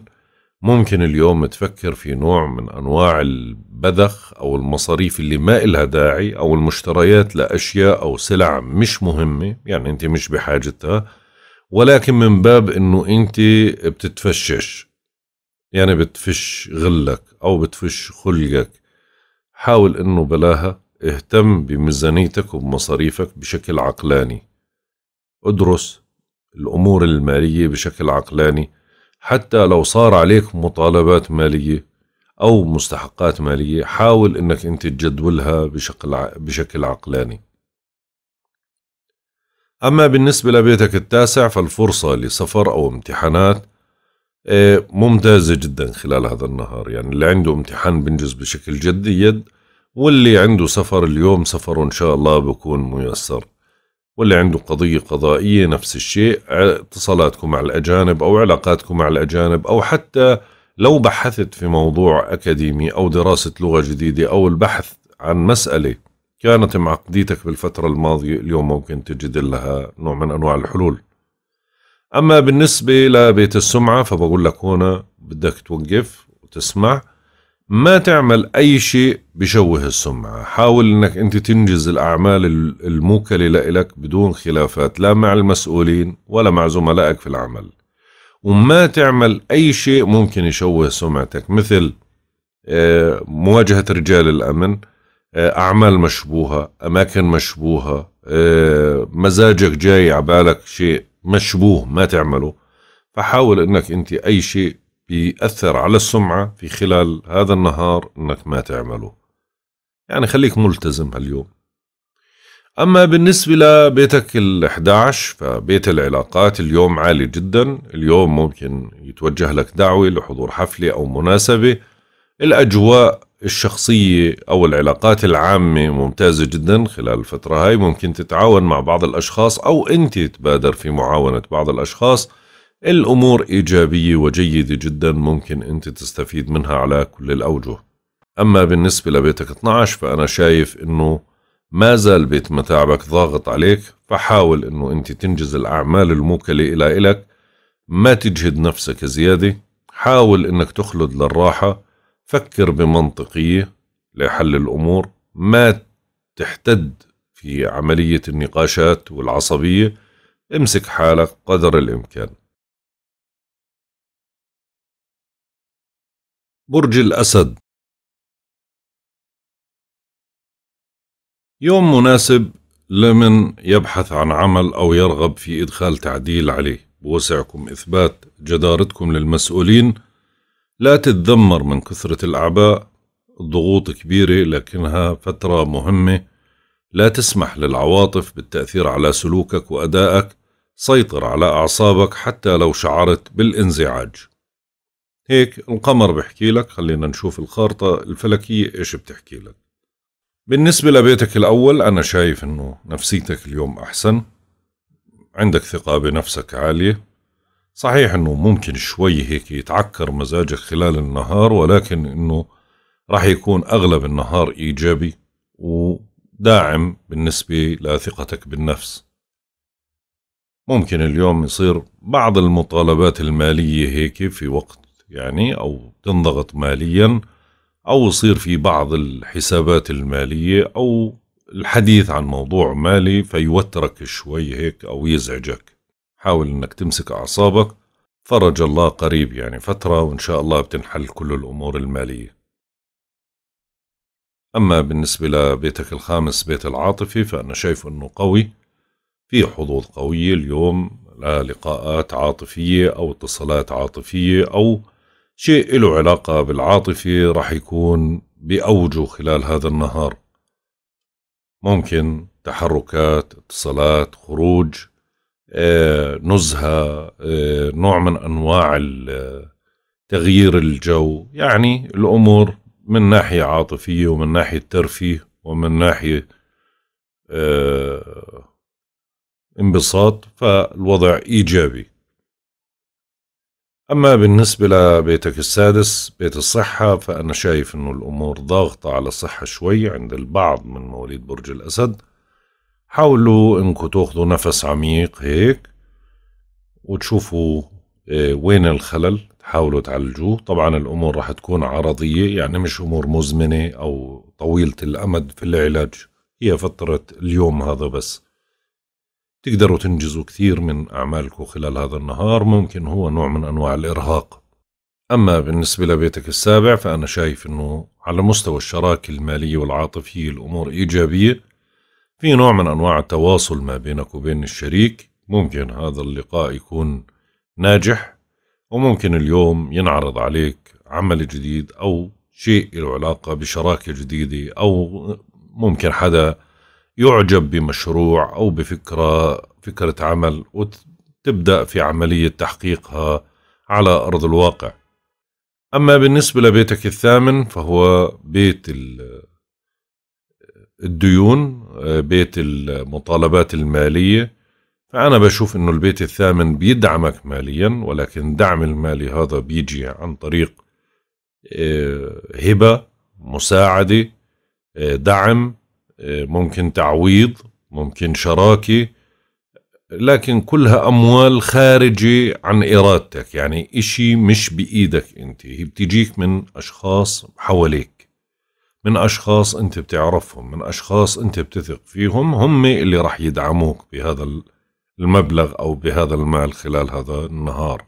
ممكن اليوم تفكر في نوع من أنواع البذخ أو المصاريف اللي ما إلها داعي أو المشتريات لأشياء أو سلع مش مهمة يعني أنت مش بحاجتها ولكن من باب أنه أنت بتتفشش يعني بتفش غلك أو بتفش خلقك حاول أنه بلاها اهتم بميزانيتك وبمصاريفك بشكل عقلاني ادرس الأمور المالية بشكل عقلاني حتى لو صار عليك مطالبات مالية أو مستحقات مالية حاول أنك أنت تجدولها بشكل, بشكل عقلاني أما بالنسبة لبيتك التاسع فالفرصة لسفر أو امتحانات آه، ممتازة جدا خلال هذا النهار يعني اللي عنده امتحان بنجز بشكل جدي يد واللي عنده سفر اليوم سفره إن شاء الله بكون ميسر واللي عنده قضية قضائية نفس الشيء اتصالاتكم مع الأجانب أو علاقاتكم مع الأجانب أو حتى لو بحثت في موضوع أكاديمي أو دراسة لغة جديدة أو البحث عن مسألة كانت معقديتك بالفترة الماضية اليوم ممكن تجد لها نوع من أنواع الحلول أما بالنسبة لبيت السمعة فبقول لك هنا بدك توقف وتسمع ما تعمل أي شيء بشوه السمعة حاول أنك أنت تنجز الأعمال الموكلة لإلك بدون خلافات لا مع المسؤولين ولا مع زملائك في العمل وما تعمل أي شيء ممكن يشوه سمعتك مثل آه، مواجهة رجال الأمن آه، أعمال مشبوهة أماكن مشبوهة آه، مزاجك جاي عبالك شيء مشبوه ما تعمله فحاول أنك أنت أي شيء بيأثر على السمعة في خلال هذا النهار أنك ما تعمله يعني خليك ملتزم هاليوم أما بالنسبة لبيتك ال11 فبيت العلاقات اليوم عالي جدا اليوم ممكن يتوجه لك دعوة لحضور حفلة أو مناسبة الأجواء الشخصية أو العلاقات العامة ممتازة جدا خلال الفترة هاي ممكن تتعاون مع بعض الأشخاص أو أنت تبادر في معاونة بعض الأشخاص الأمور إيجابية وجيدة جدا ممكن أنت تستفيد منها على كل الأوجه أما بالنسبة لبيتك 12 فأنا شايف أنه ما زال بيت متاعبك ضاغط عليك فحاول أنه أنت تنجز الأعمال الموكلة إلى إلك ما تجهد نفسك زيادة حاول أنك تخلد للراحة فكر بمنطقية لحل الأمور ما تحتد في عملية النقاشات والعصبية امسك حالك قدر الإمكان برج الأسد يوم مناسب لمن يبحث عن عمل أو يرغب في إدخال تعديل عليه بوسعكم إثبات جدارتكم للمسؤولين لا تتذمر من كثرة الأعباء الضغوط كبيرة لكنها فترة مهمة لا تسمح للعواطف بالتأثير على سلوكك وأدائك سيطر على أعصابك حتى لو شعرت بالانزعاج هيك القمر بحكي لك خلينا نشوف الخارطة الفلكية إيش بتحكي لك بالنسبة لبيتك الأول أنا شايف إنه نفسيتك اليوم أحسن عندك ثقة بنفسك عالية صحيح إنه ممكن شوي هيك يتعكر مزاجك خلال النهار ولكن إنه راح يكون أغلب النهار إيجابي وداعم بالنسبة لثقتك بالنفس ممكن اليوم يصير بعض المطالبات المالية هيك في وقت يعني أو تنضغط ماليا أو يصير في بعض الحسابات المالية أو الحديث عن موضوع مالي فيوترك شوي هيك أو يزعجك حاول أنك تمسك أعصابك فرج الله قريب يعني فترة وإن شاء الله بتنحل كل الأمور المالية أما بالنسبة لبيتك الخامس بيت العاطفي فأنا شايف أنه قوي في حظوظ قوية اليوم للقاءات عاطفية أو اتصالات عاطفية أو شيء له علاقة بالعاطفة رح يكون بأوجه خلال هذا النهار ممكن تحركات اتصالات خروج آه، نزهة آه، نوع من أنواع آه، تغيير الجو يعني الأمور من ناحية عاطفية ومن ناحية ترفيه ومن ناحية انبساط فالوضع إيجابي أما بالنسبة لبيتك السادس بيت الصحة فأنا شايف أنه الأمور ضاغطة على الصحة شوي عند البعض من مواليد برج الأسد حاولوا أنكم تاخذوا نفس عميق هيك وتشوفوا آه، وين الخلل تحاولوا تعالجوه طبعا الأمور راح تكون عرضية يعني مش أمور مزمنة أو طويلة الأمد في العلاج هي فترة اليوم هذا بس تقدروا تنجزوا كثير من أعمالكم خلال هذا النهار ممكن هو نوع من أنواع الإرهاق أما بالنسبة لبيتك السابع فأنا شايف أنه على مستوى الشراكة المالية والعاطفية الأمور إيجابية في نوع من أنواع التواصل ما بينك وبين الشريك ممكن هذا اللقاء يكون ناجح وممكن اليوم ينعرض عليك عمل جديد أو شيء له علاقة بشراكة جديدة أو ممكن حدا يعجب بمشروع أو بفكرة فكرة عمل وتبدأ في عملية تحقيقها على أرض الواقع أما بالنسبة لبيتك الثامن فهو بيت الديون بيت المطالبات المالية فأنا بشوف أنه البيت الثامن بيدعمك ماليا ولكن الدعم المالي هذا بيجي عن طريق آه، هبة مساعدة آه، دعم آه، ممكن تعويض ممكن شراكه لكن كلها أموال خارجة عن إرادتك يعني إشي مش بإيدك أنت هي بتجيك من أشخاص حواليك من أشخاص أنت بتعرفهم من أشخاص أنت بتثق فيهم هم اللي رح يدعموك بهذا المبلغ أو بهذا المال خلال هذا النهار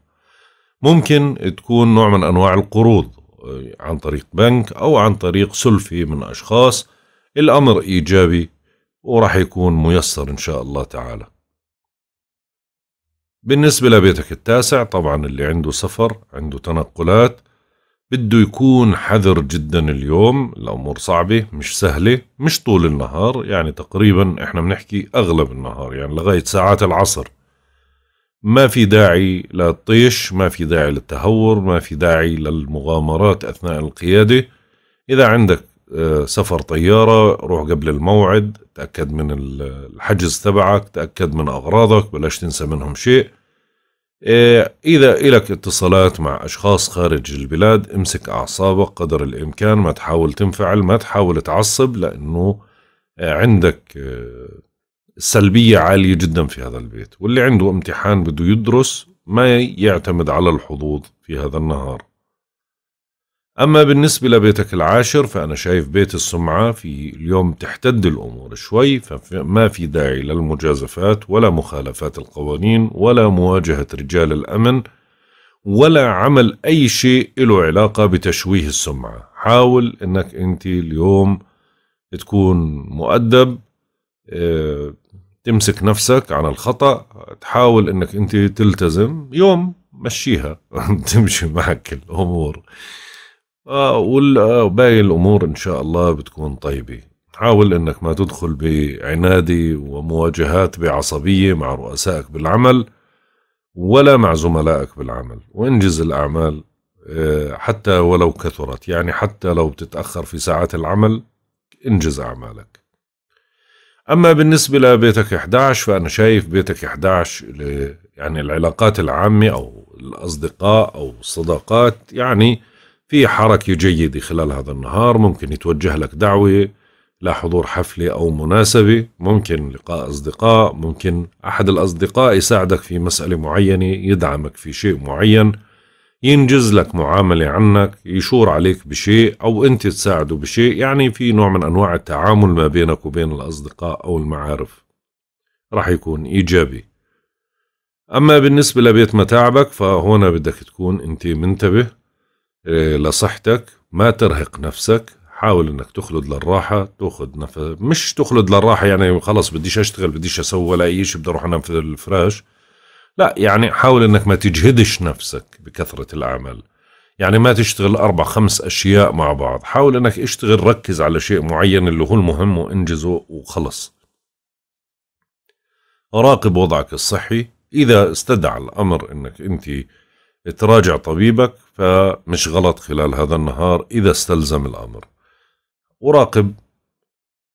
ممكن تكون نوع من أنواع القروض آه، عن طريق بنك أو عن طريق سلفي من أشخاص الأمر إيجابي وراح يكون ميسر إن شاء الله تعالى بالنسبة لبيتك التاسع طبعا اللي عنده سفر عنده تنقلات بده يكون حذر جدا اليوم الأمور صعبة مش سهلة مش طول النهار يعني تقريبا احنا بنحكي أغلب النهار يعني لغاية ساعات العصر ما في داعي للطيش ما في داعي للتهور ما في داعي للمغامرات أثناء القيادة إذا عندك سفر طيارة روح قبل الموعد تأكد من الحجز تبعك تأكد من أغراضك بلاش تنسى منهم شيء إيه، إذا إلك اتصالات مع أشخاص خارج البلاد امسك أعصابك قدر الإمكان ما تحاول تنفعل ما تحاول تعصب لأنه آه، عندك آه، سلبية عالية جدا في هذا البيت واللي عنده امتحان بده يدرس ما يعتمد على الحظوظ في هذا النهار أما بالنسبة لبيتك العاشر فأنا شايف بيت السمعة في اليوم تحتد الأمور شوي فما في داعي للمجازفات ولا مخالفات القوانين ولا مواجهة رجال الأمن ولا عمل أي شيء له علاقة بتشويه السمعة حاول أنك أنت اليوم تكون مؤدب آه، تمسك نفسك عن الخطأ تحاول أنك أنت تلتزم يوم مشيها تمشي معك الأمور آه، وباقي آه، الامور ان شاء الله بتكون طيبه حاول انك ما تدخل بعنادي ومواجهات بعصبيه مع رؤسائك بالعمل ولا مع زملائك بالعمل وانجز الاعمال آه، حتى ولو كثرت يعني حتى لو بتتاخر في ساعات العمل انجز اعمالك اما بالنسبه لبيتك 11 فانا شايف بيتك 11 يعني العلاقات العامه او الاصدقاء او الصداقات يعني في حركة جيدة خلال هذا النهار ممكن يتوجه لك دعوة لحضور حفلة أو مناسبة ممكن لقاء أصدقاء ممكن أحد الأصدقاء يساعدك في مسألة معينة يدعمك في شيء معين ينجز لك معاملة عنك يشور عليك بشيء أو أنت تساعده بشيء يعني في نوع من أنواع التعامل ما بينك وبين الأصدقاء أو المعارف رح يكون إيجابي أما بالنسبة لبيت متاعبك فهنا بدك تكون أنت منتبه إيه، لصحتك ما ترهق نفسك حاول انك تخلد للراحه تاخذ نفس مش تخلد للراحه يعني خلص بديش اشتغل بديش اسوي ولا اي شيء بدي اروح انام في الفراش لا يعني حاول انك ما تجهدش نفسك بكثره الاعمال يعني ما تشتغل اربع خمس اشياء مع بعض حاول انك اشتغل ركز على شيء معين اللي هو المهم وانجزه وخلص راقب وضعك الصحي اذا استدعى الامر انك انت تراجع طبيبك فمش غلط خلال هذا النهار إذا استلزم الأمر وراقب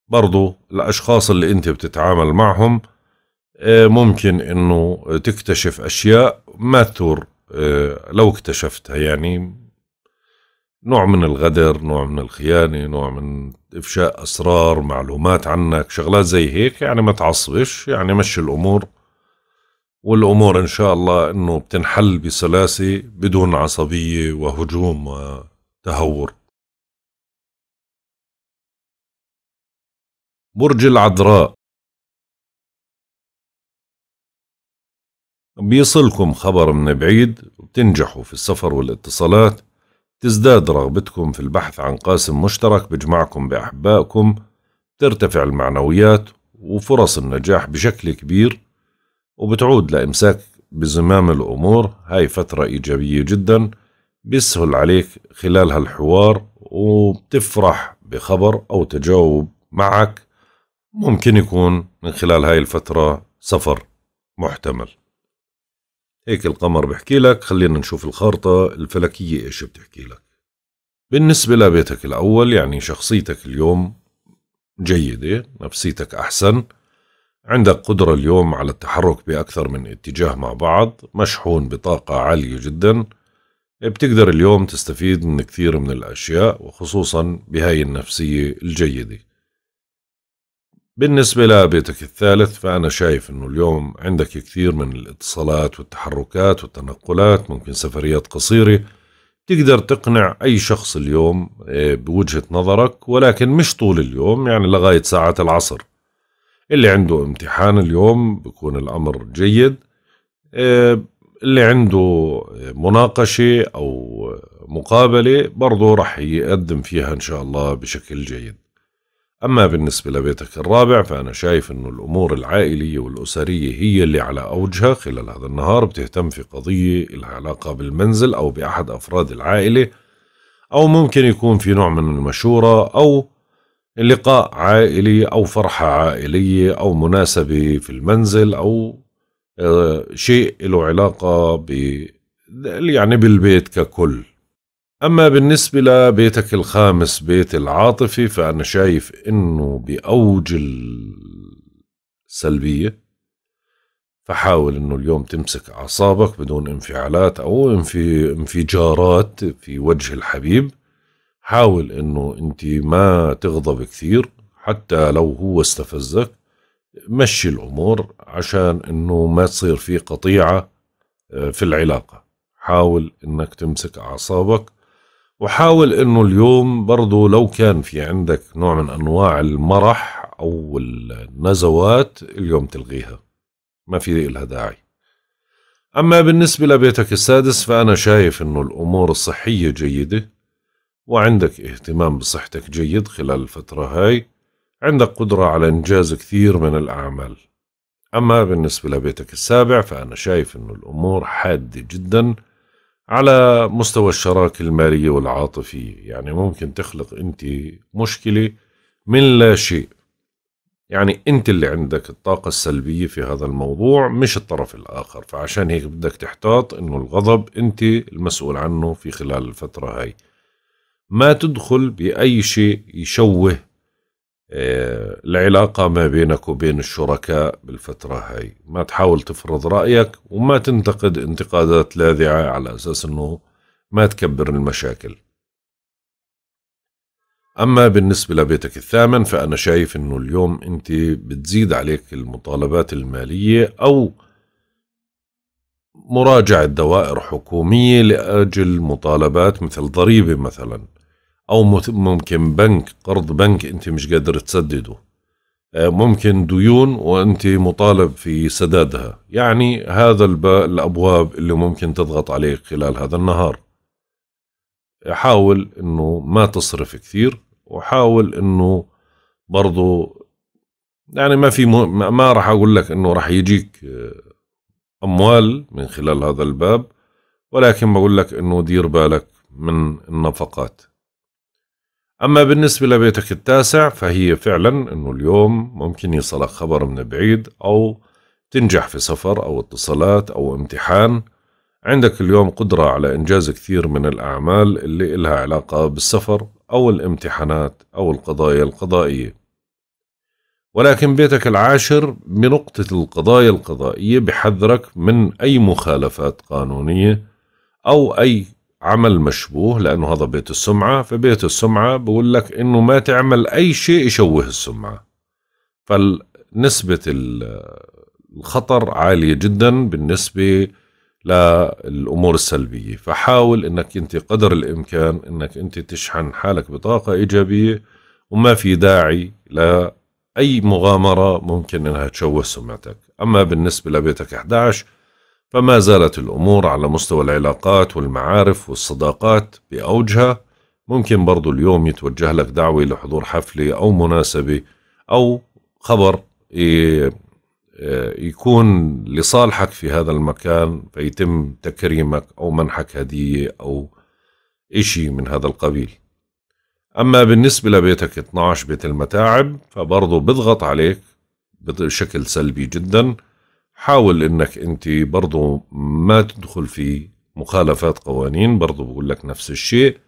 برضو الأشخاص اللي أنت بتتعامل معهم آه، ممكن أنه تكتشف أشياء ما تثور آه، لو اكتشفتها يعني نوع من الغدر نوع من الخيانة نوع من إفشاء أسرار معلومات عنك شغلات زي هيك يعني ما تعصبش يعني مشي الأمور والأمور إن شاء الله أنه بتنحل بسلاسة بدون عصبية وهجوم وتهور برج العذراء بيصلكم خبر من بعيد وبتنجحوا في السفر والاتصالات تزداد رغبتكم في البحث عن قاسم مشترك بجمعكم بأحبائكم ترتفع المعنويات وفرص النجاح بشكل كبير وبتعود لإمساك بزمام الأمور هاي فترة إيجابية جدا بيسهل عليك خلال هالحوار وبتفرح بخبر أو تجاوب معك ممكن يكون من خلال هاي الفترة سفر محتمل هيك القمر بحكي لك خلينا نشوف الخارطة الفلكية إيش بتحكي لك بالنسبة لبيتك الأول يعني شخصيتك اليوم جيدة نفسيتك أحسن عندك قدرة اليوم على التحرك بأكثر من اتجاه مع بعض مشحون بطاقة عالية جدا بتقدر اليوم تستفيد من كثير من الأشياء وخصوصا بهاي النفسية الجيدة بالنسبة لبيتك الثالث فأنا شايف أنه اليوم عندك كثير من الاتصالات والتحركات والتنقلات ممكن سفريات قصيرة تقدر تقنع أي شخص اليوم آه، بوجهة نظرك ولكن مش طول اليوم يعني لغاية ساعات العصر اللي عنده امتحان اليوم بيكون الأمر جيد آه، اللي عنده مناقشة أو مقابلة برضه رح يقدم فيها إن شاء الله بشكل جيد أما بالنسبة لبيتك الرابع فأنا شايف أنه الأمور العائلية والأسرية هي اللي على أوجها خلال هذا النهار بتهتم في قضية لها علاقة بالمنزل أو بأحد أفراد العائلة أو ممكن يكون في نوع من المشورة أو لقاء عائلي أو فرحة عائلية أو مناسبة في المنزل أو آه، شيء له علاقة ب يعني بالبيت ككل أما بالنسبة لبيتك الخامس بيت العاطفة فأنا شايف إنه بأوج السلبية فحاول إنه اليوم تمسك أعصابك بدون انفعالات أو انفجارات في وجه الحبيب حاول انه انت ما تغضب كثير حتى لو هو استفزك مشي الامور عشان انه ما تصير في قطيعه آه، في العلاقه حاول انك تمسك اعصابك وحاول انه اليوم برضو لو كان في عندك نوع من انواع المرح او النزوات اليوم تلغيها ما في لها داعي اما بالنسبه لبيتك السادس فانا شايف انه الامور الصحيه جيده وعندك اهتمام بصحتك جيد خلال الفترة هاي عندك قدرة على إنجاز كثير من الأعمال أما بالنسبة لبيتك السابع فأنا شايف أنه الأمور حادة جدا على مستوى الشراكة المالية والعاطفية يعني ممكن تخلق أنت مشكلة من لا شيء يعني أنت اللي عندك الطاقة السلبية في هذا الموضوع مش الطرف الآخر فعشان هيك بدك تحتاط أنه الغضب أنت المسؤول عنه في خلال الفترة هاي ما تدخل بأي شيء يشوه آه، العلاقة ما بينك وبين الشركاء بالفترة هاي ما تحاول تفرض رأيك وما تنتقد انتقادات لاذعة على أساس أنه ما تكبر المشاكل أما بالنسبة لبيتك الثامن فأنا شايف أنه اليوم أنت بتزيد عليك المطالبات المالية أو مراجعة دوائر حكومية لأجل مطالبات مثل ضريبة مثلا او ممكن بنك قرض بنك انت مش قادر تسدده آه، ممكن ديون وانت مطالب في سدادها يعني هذا الابواب اللي ممكن تضغط عليك خلال هذا النهار حاول انه ما تصرف كثير وحاول انه برضو يعني ما في مهم ما راح اقول لك انه راح يجيك آه، اموال من خلال هذا الباب ولكن بقول لك انه دير بالك من النفقات أما بالنسبة لبيتك التاسع فهي فعلا أنه اليوم ممكن يصلك خبر من بعيد أو تنجح في سفر أو اتصالات أو امتحان عندك اليوم قدرة على إنجاز كثير من الأعمال اللي إلها علاقة بالسفر أو الامتحانات أو القضايا القضائية ولكن بيتك العاشر بنقطة القضايا القضائية بحذرك من أي مخالفات قانونية أو أي عمل مشبوه لأنه هذا بيت السمعة فبيت السمعة بقول لك إنه ما تعمل أي شيء يشوه السمعة فنسبة الخطر عالية جدا بالنسبة للأمور السلبية فحاول إنك أنت قدر الإمكان إنك أنت تشحن حالك بطاقة إيجابية وما في داعي لأي مغامرة ممكن إنها تشوه سمعتك أما بالنسبة لبيتك 11 فما زالت الأمور على مستوى العلاقات والمعارف والصداقات بأوجها ممكن برضو اليوم يتوجه لك دعوة لحضور حفلة أو مناسبة أو خبر آه، يكون لصالحك في هذا المكان فيتم تكريمك أو منحك هدية أو إشي من هذا القبيل أما بالنسبة لبيتك 12 بيت المتاعب فبرضه بضغط عليك بشكل سلبي جداً حاول انك انت برضو ما تدخل في مخالفات قوانين برضو بقول لك نفس الشيء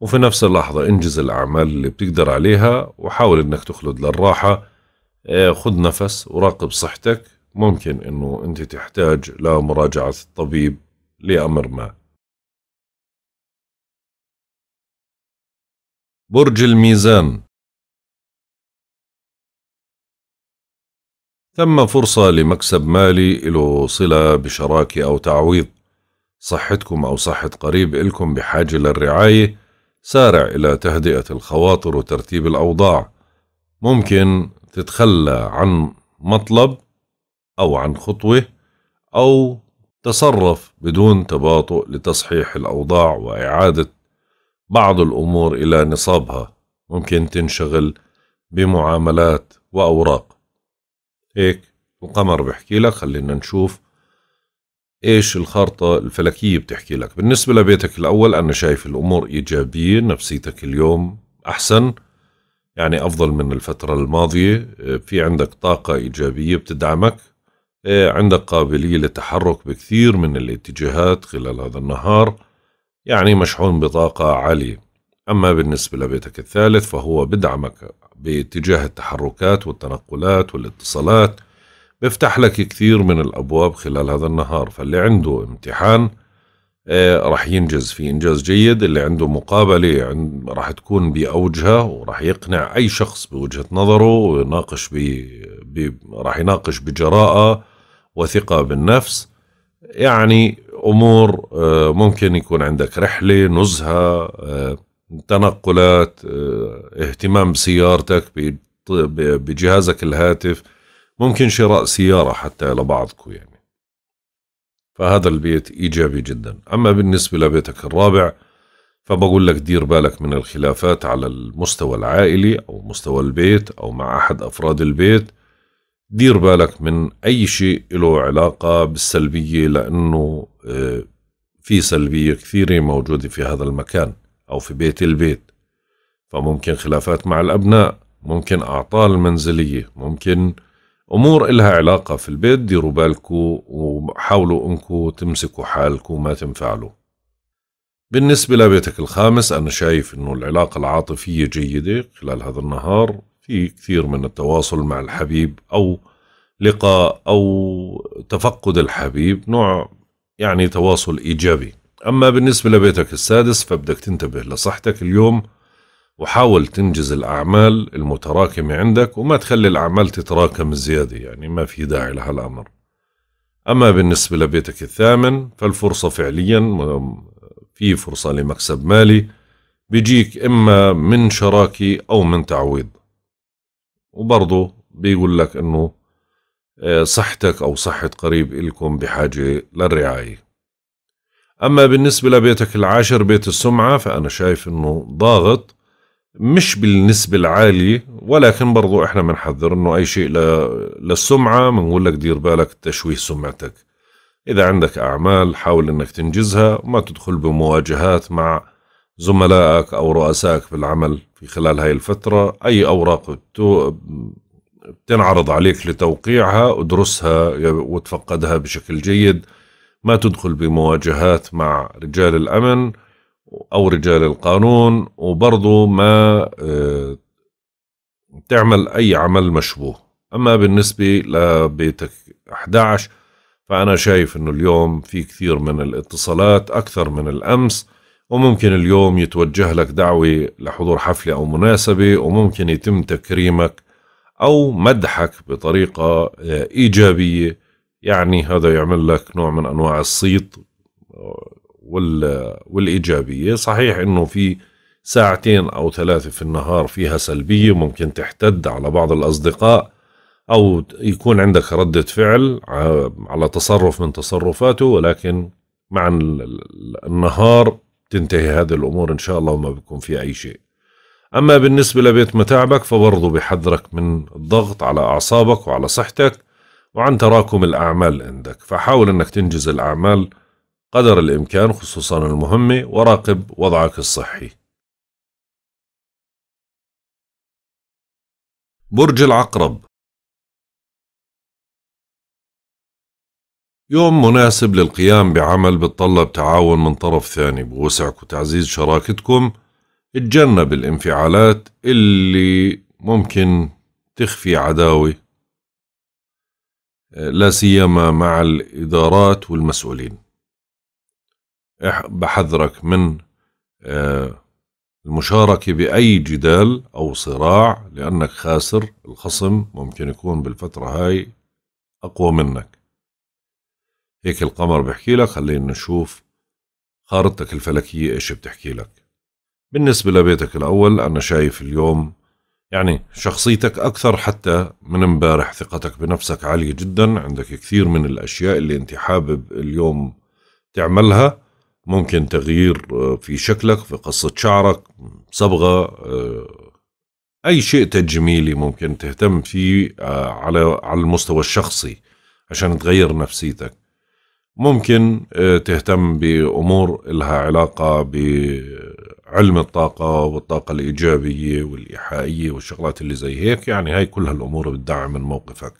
وفي نفس اللحظة انجز الأعمال اللي بتقدر عليها وحاول انك تخلد للراحة آه، خد نفس وراقب صحتك ممكن انه انت تحتاج لمراجعة الطبيب لأمر ما برج الميزان ثم فرصة لمكسب مالي له صلة بشراكة أو تعويض صحتكم أو صحة قريب إلكم بحاجة للرعاية سارع إلى تهدئة الخواطر وترتيب الأوضاع ممكن تتخلى عن مطلب أو عن خطوة أو تصرف بدون تباطؤ لتصحيح الأوضاع وإعادة بعض الأمور إلى نصابها ممكن تنشغل بمعاملات وأوراق هيك القمر بحكي لك خلينا نشوف ايش الخارطة الفلكية بتحكي لك بالنسبة لبيتك الأول أنا شايف الأمور إيجابية نفسيتك اليوم أحسن يعني أفضل من الفترة الماضية آه، في عندك طاقة إيجابية بتدعمك آه، عندك قابلية للتحرك بكثير من الاتجاهات خلال هذا النهار يعني مشحون بطاقة عالية أما بالنسبة لبيتك الثالث فهو بدعمك باتجاه التحركات والتنقلات والاتصالات بيفتح لك كثير من الأبواب خلال هذا النهار فاللي عنده امتحان آه، راح ينجز في إنجاز جيد اللي عنده مقابلة راح تكون بأوجها وراح يقنع أي شخص بوجهة نظره ويناقش راح يناقش بجراءة وثقة بالنفس يعني امور آه، ممكن يكون عندك رحله نزهه آه، تنقلات آه، اهتمام بسيارتك بجهازك الهاتف ممكن شراء سيارة حتى لبعضكم يعني فهذا البيت إيجابي جدا أما بالنسبة لبيتك الرابع فبقول لك دير بالك من الخلافات على المستوى العائلي أو مستوى البيت أو مع أحد أفراد البيت دير بالك من أي شيء له علاقة بالسلبية لأنه آه، في سلبية كثيرة موجودة في هذا المكان أو في بيت البيت فممكن خلافات مع الأبناء ممكن أعطال منزلية ممكن أمور إلها علاقة في البيت ديروا بالكو وحاولوا أنكو تمسكوا حالكو وما تنفعلوا بالنسبة لبيتك الخامس أنا شايف أنه العلاقة العاطفية جيدة خلال هذا النهار في كثير من التواصل مع الحبيب أو لقاء أو تفقد الحبيب نوع يعني تواصل إيجابي أما بالنسبة لبيتك السادس فبدك تنتبه لصحتك اليوم وحاول تنجز الأعمال المتراكمة عندك وما تخلي الأعمال تتراكم زيادة يعني ما في داعي لهالأمر أما بالنسبة لبيتك الثامن فالفرصة فعليا في فرصة لمكسب مالي بيجيك إما من شراكة أو من تعويض وبرضه بيقول لك إنه آه، صحتك أو صحة قريب إلكم بحاجة للرعاية أما بالنسبة لبيتك العاشر بيت السمعة فأنا شايف أنه ضاغط مش بالنسبة العالية ولكن برضو إحنا بنحذر أنه أي شيء للسمعة بنقول لك دير بالك تشويه سمعتك إذا عندك أعمال حاول أنك تنجزها وما تدخل بمواجهات مع زملائك أو رؤسائك في العمل في خلال هاي الفترة أي أوراق بتنعرض عليك لتوقيعها ادرسها وتفقدها بشكل جيد ما تدخل بمواجهات مع رجال الأمن أو رجال القانون وبرضه ما آه، تعمل أي عمل مشبوه أما بالنسبة لبيتك 11 فأنا شايف أنه اليوم في كثير من الاتصالات أكثر من الأمس وممكن اليوم يتوجه لك دعوة لحضور حفلة أو مناسبة وممكن يتم تكريمك أو مدحك بطريقة آه، إيجابية يعني هذا يعمل لك نوع من انواع الصيت والايجابيه صحيح انه في ساعتين او ثلاثه في النهار فيها سلبيه ممكن تحتد على بعض الاصدقاء او يكون عندك رده فعل على تصرف من تصرفاته ولكن مع النهار تنتهي هذه الامور ان شاء الله وما بيكون في اي شيء اما بالنسبه لبيت متاعبك فبرضه بحذرك من الضغط على اعصابك وعلى صحتك وعن تراكم الأعمال عندك فحاول أنك تنجز الأعمال قدر الإمكان خصوصا المهمة وراقب وضعك الصحي برج العقرب يوم مناسب للقيام بعمل بتطلب تعاون من طرف ثاني بوسعك وتعزيز شراكتكم اتجنب الانفعالات اللي ممكن تخفي عداوة لا سيما مع الإدارات والمسؤولين بحذرك من آه، المشاركة بأي جدال أو صراع لأنك خاسر الخصم ممكن يكون بالفترة هاي أقوى منك هيك القمر بحكي لك خلينا نشوف خارطتك الفلكية إيش بتحكي لك بالنسبة لبيتك الأول أنا شايف اليوم يعني شخصيتك أكثر حتى من امبارح ثقتك بنفسك عالية جدا عندك كثير من الأشياء اللي أنت حابب اليوم تعملها ممكن تغيير آه، في شكلك في قصة شعرك صبغة آه، أي شيء تجميلي ممكن تهتم فيه آه، على على المستوى الشخصي عشان تغير نفسيتك ممكن تهتم بأمور لها علاقة ب علم الطاقة والطاقة الإيجابية والإيحائية والشغلات اللي زي هيك يعني هاي كل هالأمور بتدعم من موقفك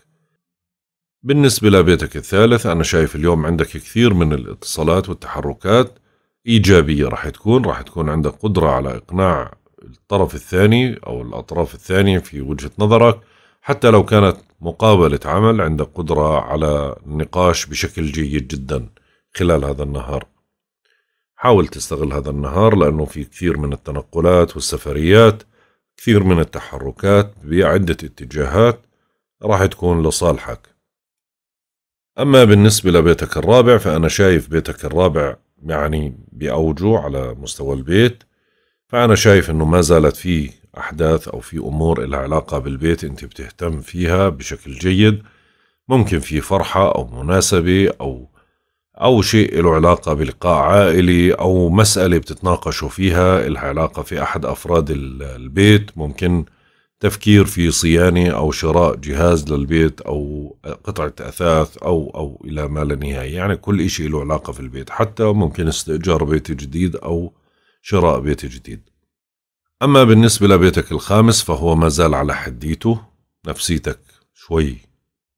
بالنسبة لبيتك الثالث أنا شايف اليوم عندك كثير من الاتصالات والتحركات إيجابية راح تكون راح تكون عندك قدرة على إقناع الطرف الثاني أو الأطراف الثانية في وجهة نظرك حتى لو كانت مقابلة عمل عندك قدرة على النقاش بشكل جيد جدا خلال هذا النهار حاول تستغل هذا النهار لأنه في كثير من التنقلات والسفريات كثير من التحركات بعدة اتجاهات راح تكون لصالحك أما بالنسبة لبيتك الرابع فأنا شايف بيتك الرابع يعني بأوجه على مستوى البيت فأنا شايف أنه ما زالت في أحداث أو في أمور لها علاقة بالبيت أنت بتهتم فيها بشكل جيد ممكن في فرحة أو مناسبة أو أو شيء له علاقة بلقاء عائلي أو مسألة بتتناقشوا فيها لها علاقة في أحد أفراد البيت ممكن تفكير في صيانة أو شراء جهاز للبيت أو قطعة أثاث أو أو إلى ما لا نهاية يعني كل شيء له علاقة في البيت حتى ممكن استئجار بيت جديد أو شراء بيت جديد أما بالنسبة لبيتك الخامس فهو ما زال على حديته نفسيتك شوي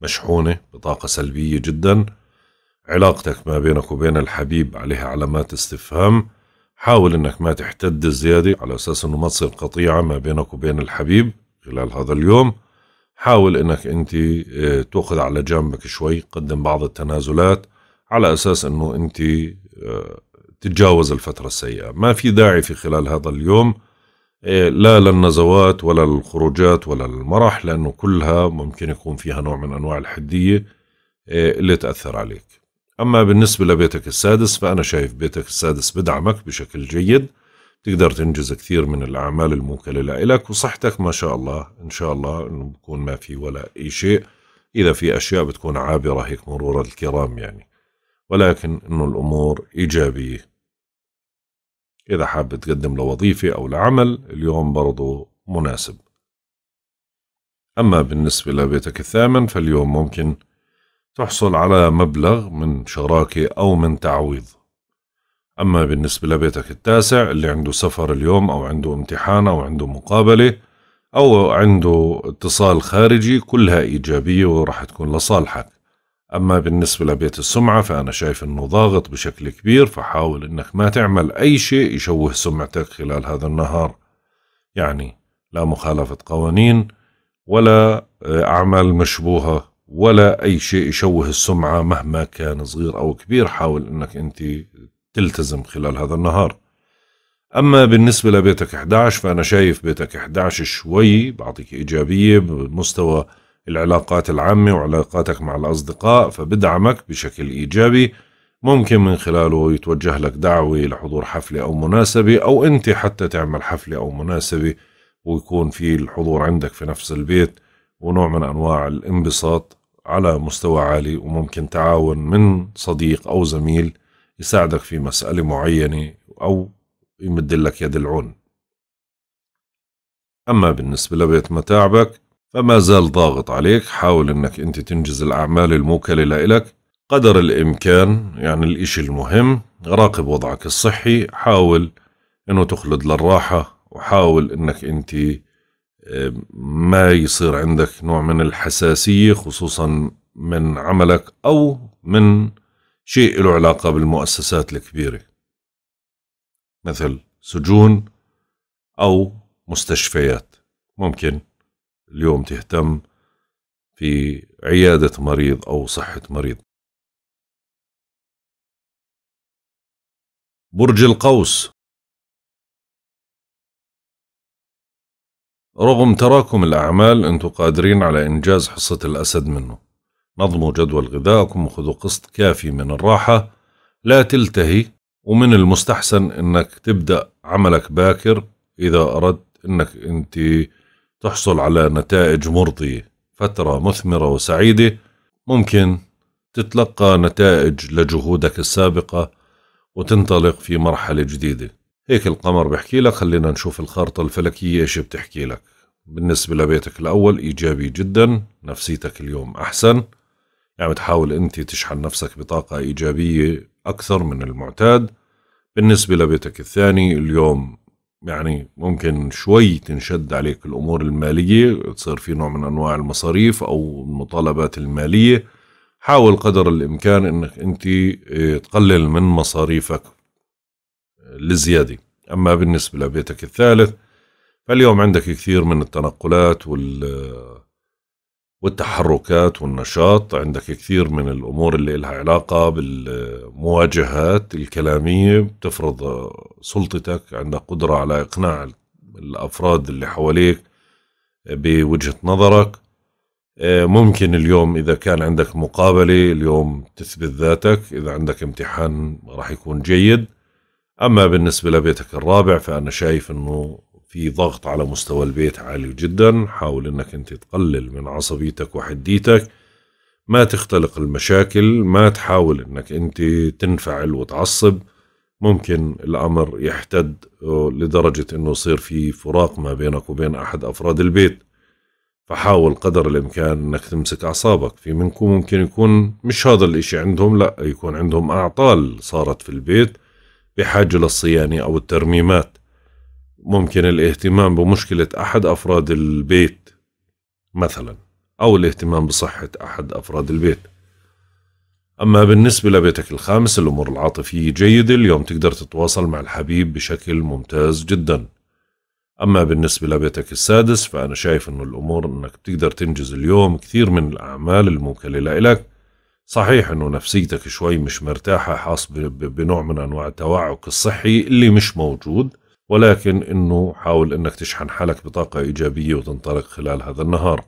مشحونة بطاقة سلبية جداً علاقتك ما بينك وبين الحبيب عليها علامات استفهام حاول انك ما تحتد زيادة على اساس انه ما تصير قطيعة ما بينك وبين الحبيب خلال هذا اليوم حاول انك انت آه، تاخذ على جنبك شوي قدم بعض التنازلات على اساس انه انت آه، تتجاوز الفترة السيئة ما في داعي في خلال هذا اليوم آه، لا للنزوات ولا للخروجات ولا للمرح لأنه كلها ممكن يكون فيها نوع من أنواع الحدية اللي تأثر عليك أما بالنسبة لبيتك السادس فأنا شايف بيتك السادس بدعمك بشكل جيد تقدر تنجز كثير من الأعمال الموكلة لإلك وصحتك ما شاء الله إن شاء الله إنه بكون ما في ولا أي شيء إذا في أشياء بتكون عابرة هيك مرور الكرام يعني ولكن إنه الأمور إيجابية إذا حاب تقدم لوظيفة أو لعمل اليوم برضو مناسب أما بالنسبة لبيتك الثامن فاليوم ممكن تحصل على مبلغ من شراكة أو من تعويض أما بالنسبة لبيتك التاسع اللي عنده سفر اليوم أو عنده امتحان أو عنده مقابلة أو عنده اتصال خارجي كلها إيجابية وراح تكون لصالحك أما بالنسبة لبيت السمعة فأنا شايف أنه ضاغط بشكل كبير فحاول أنك ما تعمل أي شيء يشوه سمعتك خلال هذا النهار يعني لا مخالفة قوانين ولا أعمال مشبوهة ولا أي شيء يشوه السمعة مهما كان صغير أو كبير حاول أنك أنت تلتزم خلال هذا النهار أما بالنسبة لبيتك 11 فأنا شايف بيتك 11 شوي بعطيك إيجابية بمستوى العلاقات العامة وعلاقاتك مع الأصدقاء فبدعمك بشكل إيجابي ممكن من خلاله يتوجه لك دعوة لحضور حفلة أو مناسبة أو أنت حتى تعمل حفلة أو مناسبة ويكون في الحضور عندك في نفس البيت ونوع من أنواع الانبساط على مستوى عالي وممكن تعاون من صديق أو زميل يساعدك في مسألة معينة أو يمد لك يد العون أما بالنسبة لبيت متاعبك فما زال ضاغط عليك حاول أنك أنت تنجز الأعمال الموكلة لإلك قدر الإمكان يعني الإشي المهم راقب وضعك الصحي حاول أنه تخلد للراحة وحاول أنك أنت ما يصير عندك نوع من الحساسية خصوصا من عملك أو من شيء له علاقة بالمؤسسات الكبيرة مثل سجون أو مستشفيات ممكن اليوم تهتم في عيادة مريض أو صحة مريض برج القوس رغم تراكم الأعمال أنتوا قادرين على إنجاز حصة الأسد منه نظموا جدول غذائكم وخذوا قسط كافي من الراحة لا تلتهي ومن المستحسن أنك تبدأ عملك باكر إذا أردت أنك أنت تحصل على نتائج مرضية فترة مثمرة وسعيدة ممكن تتلقى نتائج لجهودك السابقة وتنطلق في مرحلة جديدة هيك القمر بحكي لك خلينا نشوف الخارطة الفلكية إيش بتحكي لك بالنسبة لبيتك الأول إيجابي جدا نفسيتك اليوم أحسن يعني بتحاول أنت تشحن نفسك بطاقة إيجابية أكثر من المعتاد بالنسبة لبيتك الثاني اليوم يعني ممكن شوي تنشد عليك الأمور المالية تصير في نوع من أنواع المصاريف أو المطالبات المالية حاول قدر الإمكان أنك أنت إيه، تقلل من مصاريفك للزيادة أما بالنسبة لبيتك الثالث فاليوم عندك كثير من التنقلات وال والتحركات والنشاط عندك كثير من الأمور اللي لها علاقة بالمواجهات الكلامية بتفرض سلطتك عندك قدرة على إقناع الأفراد اللي حواليك بوجهة نظرك ممكن اليوم إذا كان عندك مقابلة اليوم تثبت ذاتك إذا عندك امتحان راح يكون جيد أما بالنسبة لبيتك الرابع فأنا شايف أنه في ضغط على مستوى البيت عالي جدا حاول أنك أنت تقلل من عصبيتك وحديتك ما تختلق المشاكل ما تحاول أنك أنت تنفعل وتعصب ممكن الأمر يحتد لدرجة أنه يصير في فراق ما بينك وبين أحد أفراد البيت فحاول قدر الإمكان أنك تمسك أعصابك في منكم ممكن يكون مش هذا الإشي عندهم لا يكون عندهم أعطال صارت في البيت بحاجة للصيانة أو الترميمات ممكن الاهتمام بمشكلة أحد أفراد البيت مثلا أو الاهتمام بصحة أحد أفراد البيت أما بالنسبة لبيتك الخامس الأمور العاطفية جيدة اليوم تقدر تتواصل مع الحبيب بشكل ممتاز جدا أما بالنسبة لبيتك السادس فأنا شايف أنه الأمور أنك بتقدر تنجز اليوم كثير من الأعمال الموكلة لإلك صحيح انه نفسيتك شوي مش مرتاحة حاس بنوع من انواع التوعك الصحي اللي مش موجود ولكن انه حاول انك تشحن حالك بطاقة ايجابية وتنطلق خلال هذا النهار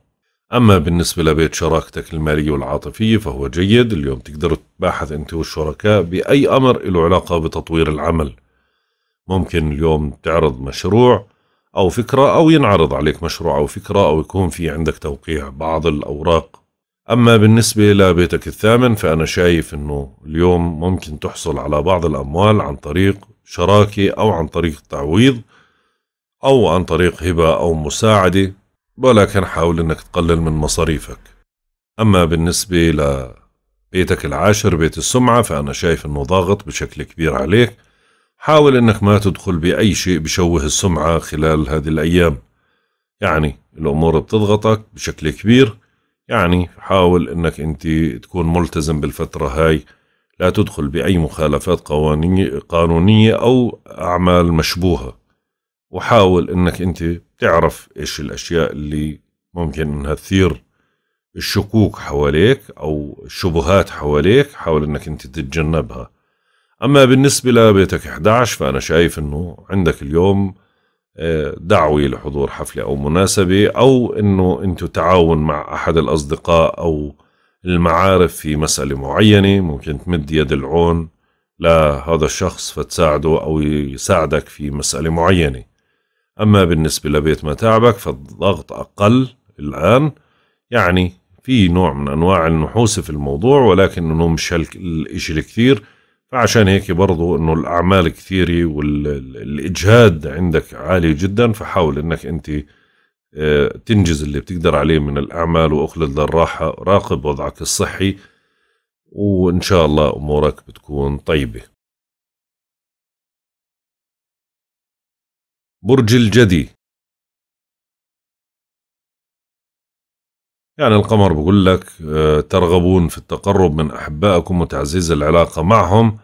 أما بالنسبة لبيت شراكتك المالية والعاطفية فهو جيد اليوم تقدر تباحث أنت والشركاء بأي أمر له علاقة بتطوير العمل ممكن اليوم تعرض مشروع أو فكرة أو ينعرض عليك مشروع أو فكرة أو يكون في عندك توقيع بعض الأوراق أما بالنسبة لبيتك الثامن فأنا شايف أنه اليوم ممكن تحصل على بعض الأموال عن طريق شراكة أو عن طريق تعويض أو عن طريق هبة أو مساعدة ولكن حاول أنك تقلل من مصاريفك أما بالنسبة لبيتك العاشر بيت السمعة فأنا شايف أنه ضاغط بشكل كبير عليك حاول أنك ما تدخل بأي شيء بشوه السمعة خلال هذه الأيام يعني الأمور بتضغطك بشكل كبير يعني حاول انك انت تكون ملتزم بالفترة هاي لا تدخل بأي مخالفات قانونية أو أعمال مشبوهة وحاول انك انت تعرف ايش الاشياء اللي ممكن انها تثير الشكوك حواليك او الشبهات حواليك حاول انك انت تتجنبها اما بالنسبة لبيتك 11 فانا شايف انه عندك اليوم دعوة لحضور حفلة أو مناسبة أو أنه أنتوا تعاون مع أحد الأصدقاء أو المعارف في مسألة معينة ممكن تمد يد العون لهذا الشخص فتساعده أو يساعدك في مسألة معينة أما بالنسبة لبيت متاعبك فالضغط أقل الآن يعني في نوع من أنواع النحوس في الموضوع ولكن مش الإشي الكثير فعشان هيك برضو انه الاعمال كثيره والاجهاد عندك عالي جدا فحاول انك انت آه، تنجز اللي بتقدر عليه من الاعمال واخلد للراحه راقب وضعك الصحي وان شاء الله امورك بتكون طيبه برج الجدي يعني القمر بقول لك آه، ترغبون في التقرب من أحبائكم وتعزيز العلاقة معهم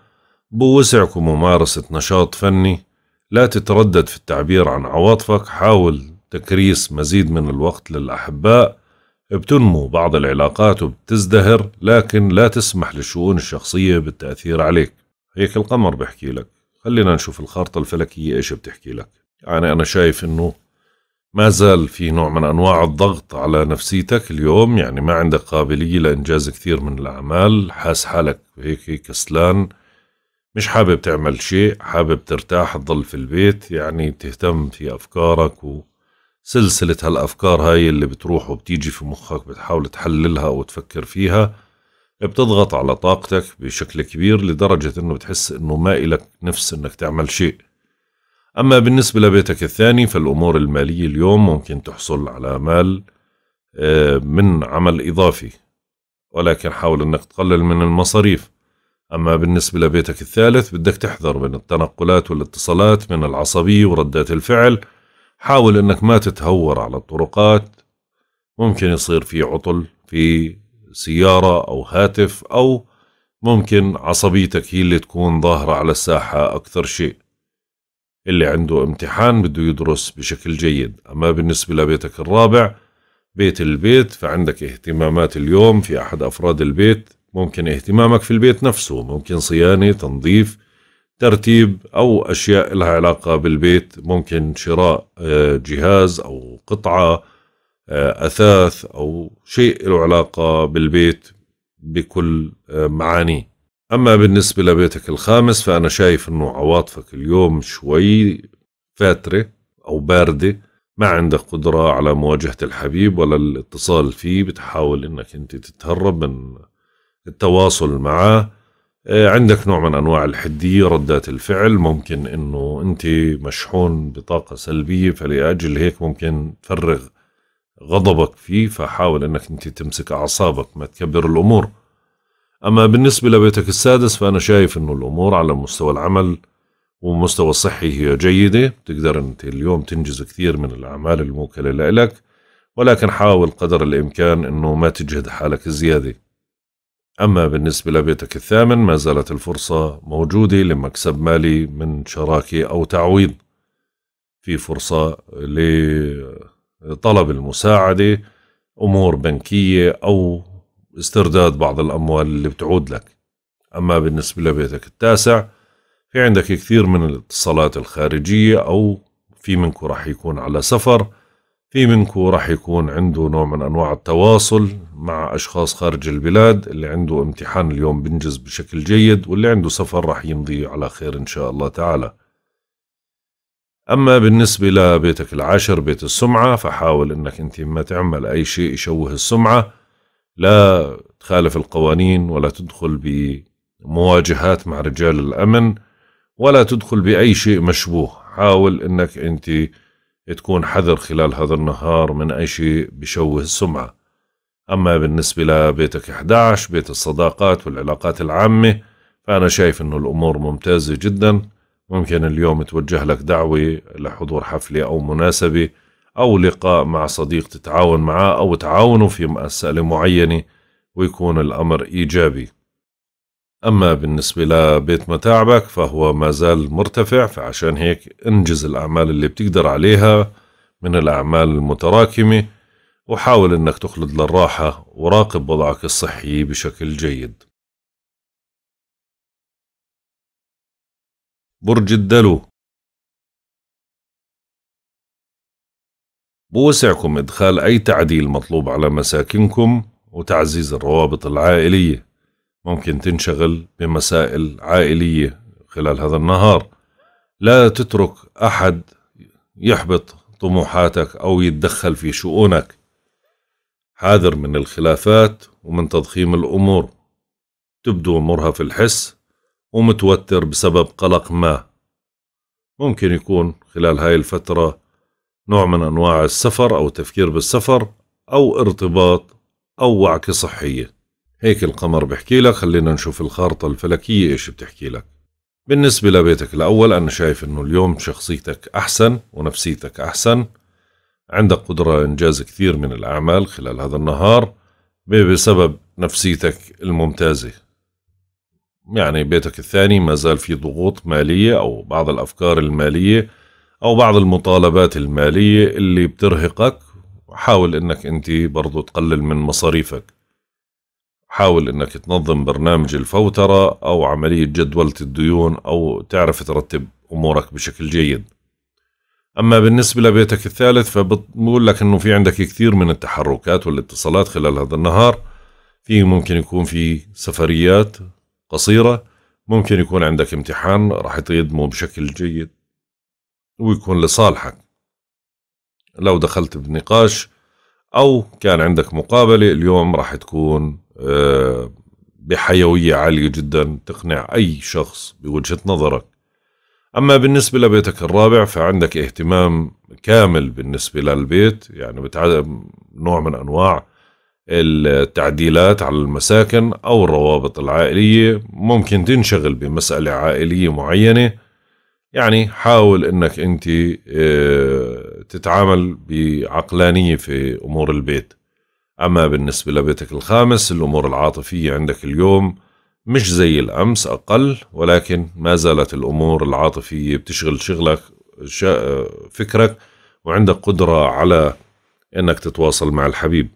بوسعكم ممارسة نشاط فني لا تتردد في التعبير عن عواطفك حاول تكريس مزيد من الوقت للأحباء بتنمو بعض العلاقات وبتزدهر لكن لا تسمح للشؤون الشخصية بالتأثير عليك هيك القمر بحكي لك خلينا نشوف الخارطة الفلكية إيش بتحكي لك يعني أنا شايف إنه ما زال في نوع من أنواع الضغط على نفسيتك اليوم يعني ما عندك قابلية لإنجاز كثير من الأعمال حاس حالك هيك كسلان مش حابب تعمل شيء حابب ترتاح تضل في البيت يعني تهتم في أفكارك وسلسلة هالأفكار هاي اللي بتروح وبتيجي في مخك بتحاول تحللها وتفكر فيها بتضغط على طاقتك بشكل كبير لدرجة انه بتحس انه ما إلك نفس انك تعمل شيء أما بالنسبة لبيتك الثاني فالأمور المالية اليوم ممكن تحصل على مال آه، من عمل إضافي ولكن حاول أنك تقلل من المصاريف أما بالنسبة لبيتك الثالث بدك تحذر من التنقلات والاتصالات من العصبية وردات الفعل حاول أنك ما تتهور على الطرقات ممكن يصير في عطل في سيارة أو هاتف أو ممكن عصبيتك هي اللي تكون ظاهرة على الساحة أكثر شيء اللي عنده امتحان بده يدرس بشكل جيد أما بالنسبة لبيتك الرابع بيت البيت فعندك اهتمامات اليوم في أحد أفراد البيت ممكن اهتمامك في البيت نفسه ممكن صيانة تنظيف ترتيب أو أشياء لها علاقة بالبيت ممكن شراء آه، جهاز أو قطعة آه، أثاث أو شيء له علاقة بالبيت بكل آه، معانيه أما بالنسبة لبيتك الخامس فأنا شايف أنه عواطفك اليوم شوي فاترة أو باردة ما عندك قدرة على مواجهة الحبيب ولا الاتصال فيه بتحاول أنك أنت تتهرب من التواصل معاه عندك نوع من أنواع الحدية ردات الفعل ممكن أنه أنت مشحون بطاقة سلبية فلأجل هيك ممكن تفرغ غضبك فيه فحاول أنك أنت تمسك أعصابك ما تكبر الأمور أما بالنسبة لبيتك السادس فأنا شايف أنه الأمور على مستوى العمل ومستوى الصحي هي جيدة بتقدر أنت اليوم تنجز كثير من الأعمال الموكلة لإلك ولكن حاول قدر الإمكان أنه ما تجهد حالك زيادة أما بالنسبة لبيتك الثامن ما زالت الفرصة موجودة لمكسب مالي من شراكة أو تعويض في فرصة لطلب المساعدة أمور بنكية أو استرداد بعض الأموال اللي بتعود لك أما بالنسبة لبيتك التاسع في عندك كثير من الاتصالات الخارجية أو في منكو راح يكون على سفر في منكو راح يكون عنده نوع من أنواع التواصل مع أشخاص خارج البلاد اللي عنده امتحان اليوم بنجز بشكل جيد واللي عنده سفر راح يمضي على خير إن شاء الله تعالى أما بالنسبة لبيتك العاشر بيت السمعة فحاول أنك أنت ما تعمل أي شيء يشوه السمعة لا تخالف القوانين ولا تدخل بمواجهات مع رجال الأمن ولا تدخل بأي شيء مشبوه حاول أنك أنت تكون حذر خلال هذا النهار من أي شيء بشوه السمعة أما بالنسبة لبيتك 11 بيت الصداقات والعلاقات العامة فأنا شايف أنه الأمور ممتازة جدا ممكن اليوم توجه لك دعوة لحضور حفلة أو مناسبة أو لقاء مع صديق تتعاون معاه أو تعاونوا في مسألة معينة ويكون الأمر إيجابي أما بالنسبة لبيت متاعبك فهو ما زال مرتفع فعشان هيك انجز الأعمال اللي بتقدر عليها من الأعمال المتراكمة وحاول أنك تخلد للراحة وراقب وضعك الصحي بشكل جيد برج الدلو بوسعكم إدخال أي تعديل مطلوب على مساكنكم وتعزيز الروابط العائلية ممكن تنشغل بمسائل عائلية خلال هذا النهار لا تترك أحد يحبط طموحاتك أو يتدخل في شؤونك حاذر من الخلافات ومن تضخيم الأمور تبدو مرهف الحس ومتوتر بسبب قلق ما ممكن يكون خلال هاي الفترة نوع من أنواع السفر أو التفكير بالسفر أو ارتباط أو وعكة صحية هيك القمر بحكي لك خلينا نشوف الخارطة الفلكية إيش بتحكي لك بالنسبة لبيتك الأول أنا شايف إنه اليوم شخصيتك أحسن ونفسيتك أحسن عندك قدرة إنجاز كثير من الأعمال خلال هذا النهار بسبب نفسيتك الممتازة يعني بيتك الثاني ما زال في ضغوط مالية أو بعض الأفكار المالية او بعض المطالبات الماليه اللي بترهقك حاول انك انت برضو تقلل من مصاريفك حاول انك تنظم برنامج الفوترة او عملية جدولة الديون او تعرف ترتب امورك بشكل جيد اما بالنسبة لبيتك الثالث فبقول لك انه في عندك كثير من التحركات والاتصالات خلال هذا النهار في ممكن يكون في سفريات قصيرة ممكن يكون عندك امتحان راح تقدمه بشكل جيد ويكون لصالحك لو دخلت بنقاش أو كان عندك مقابلة اليوم راح تكون آه، بحيوية عالية جدا تقنع أي شخص بوجهة نظرك أما بالنسبة لبيتك الرابع فعندك اهتمام كامل بالنسبة للبيت يعني بتعلم نوع من أنواع التعديلات على المساكن أو الروابط العائلية ممكن تنشغل بمسألة عائلية معينة يعني حاول انك انت آه، تتعامل بعقلانيه في امور البيت اما بالنسبه لبيتك الخامس الامور العاطفيه عندك اليوم مش زي الامس اقل ولكن ما زالت الامور العاطفيه بتشغل شغلك آه، فكرك وعندك قدره على انك تتواصل مع الحبيب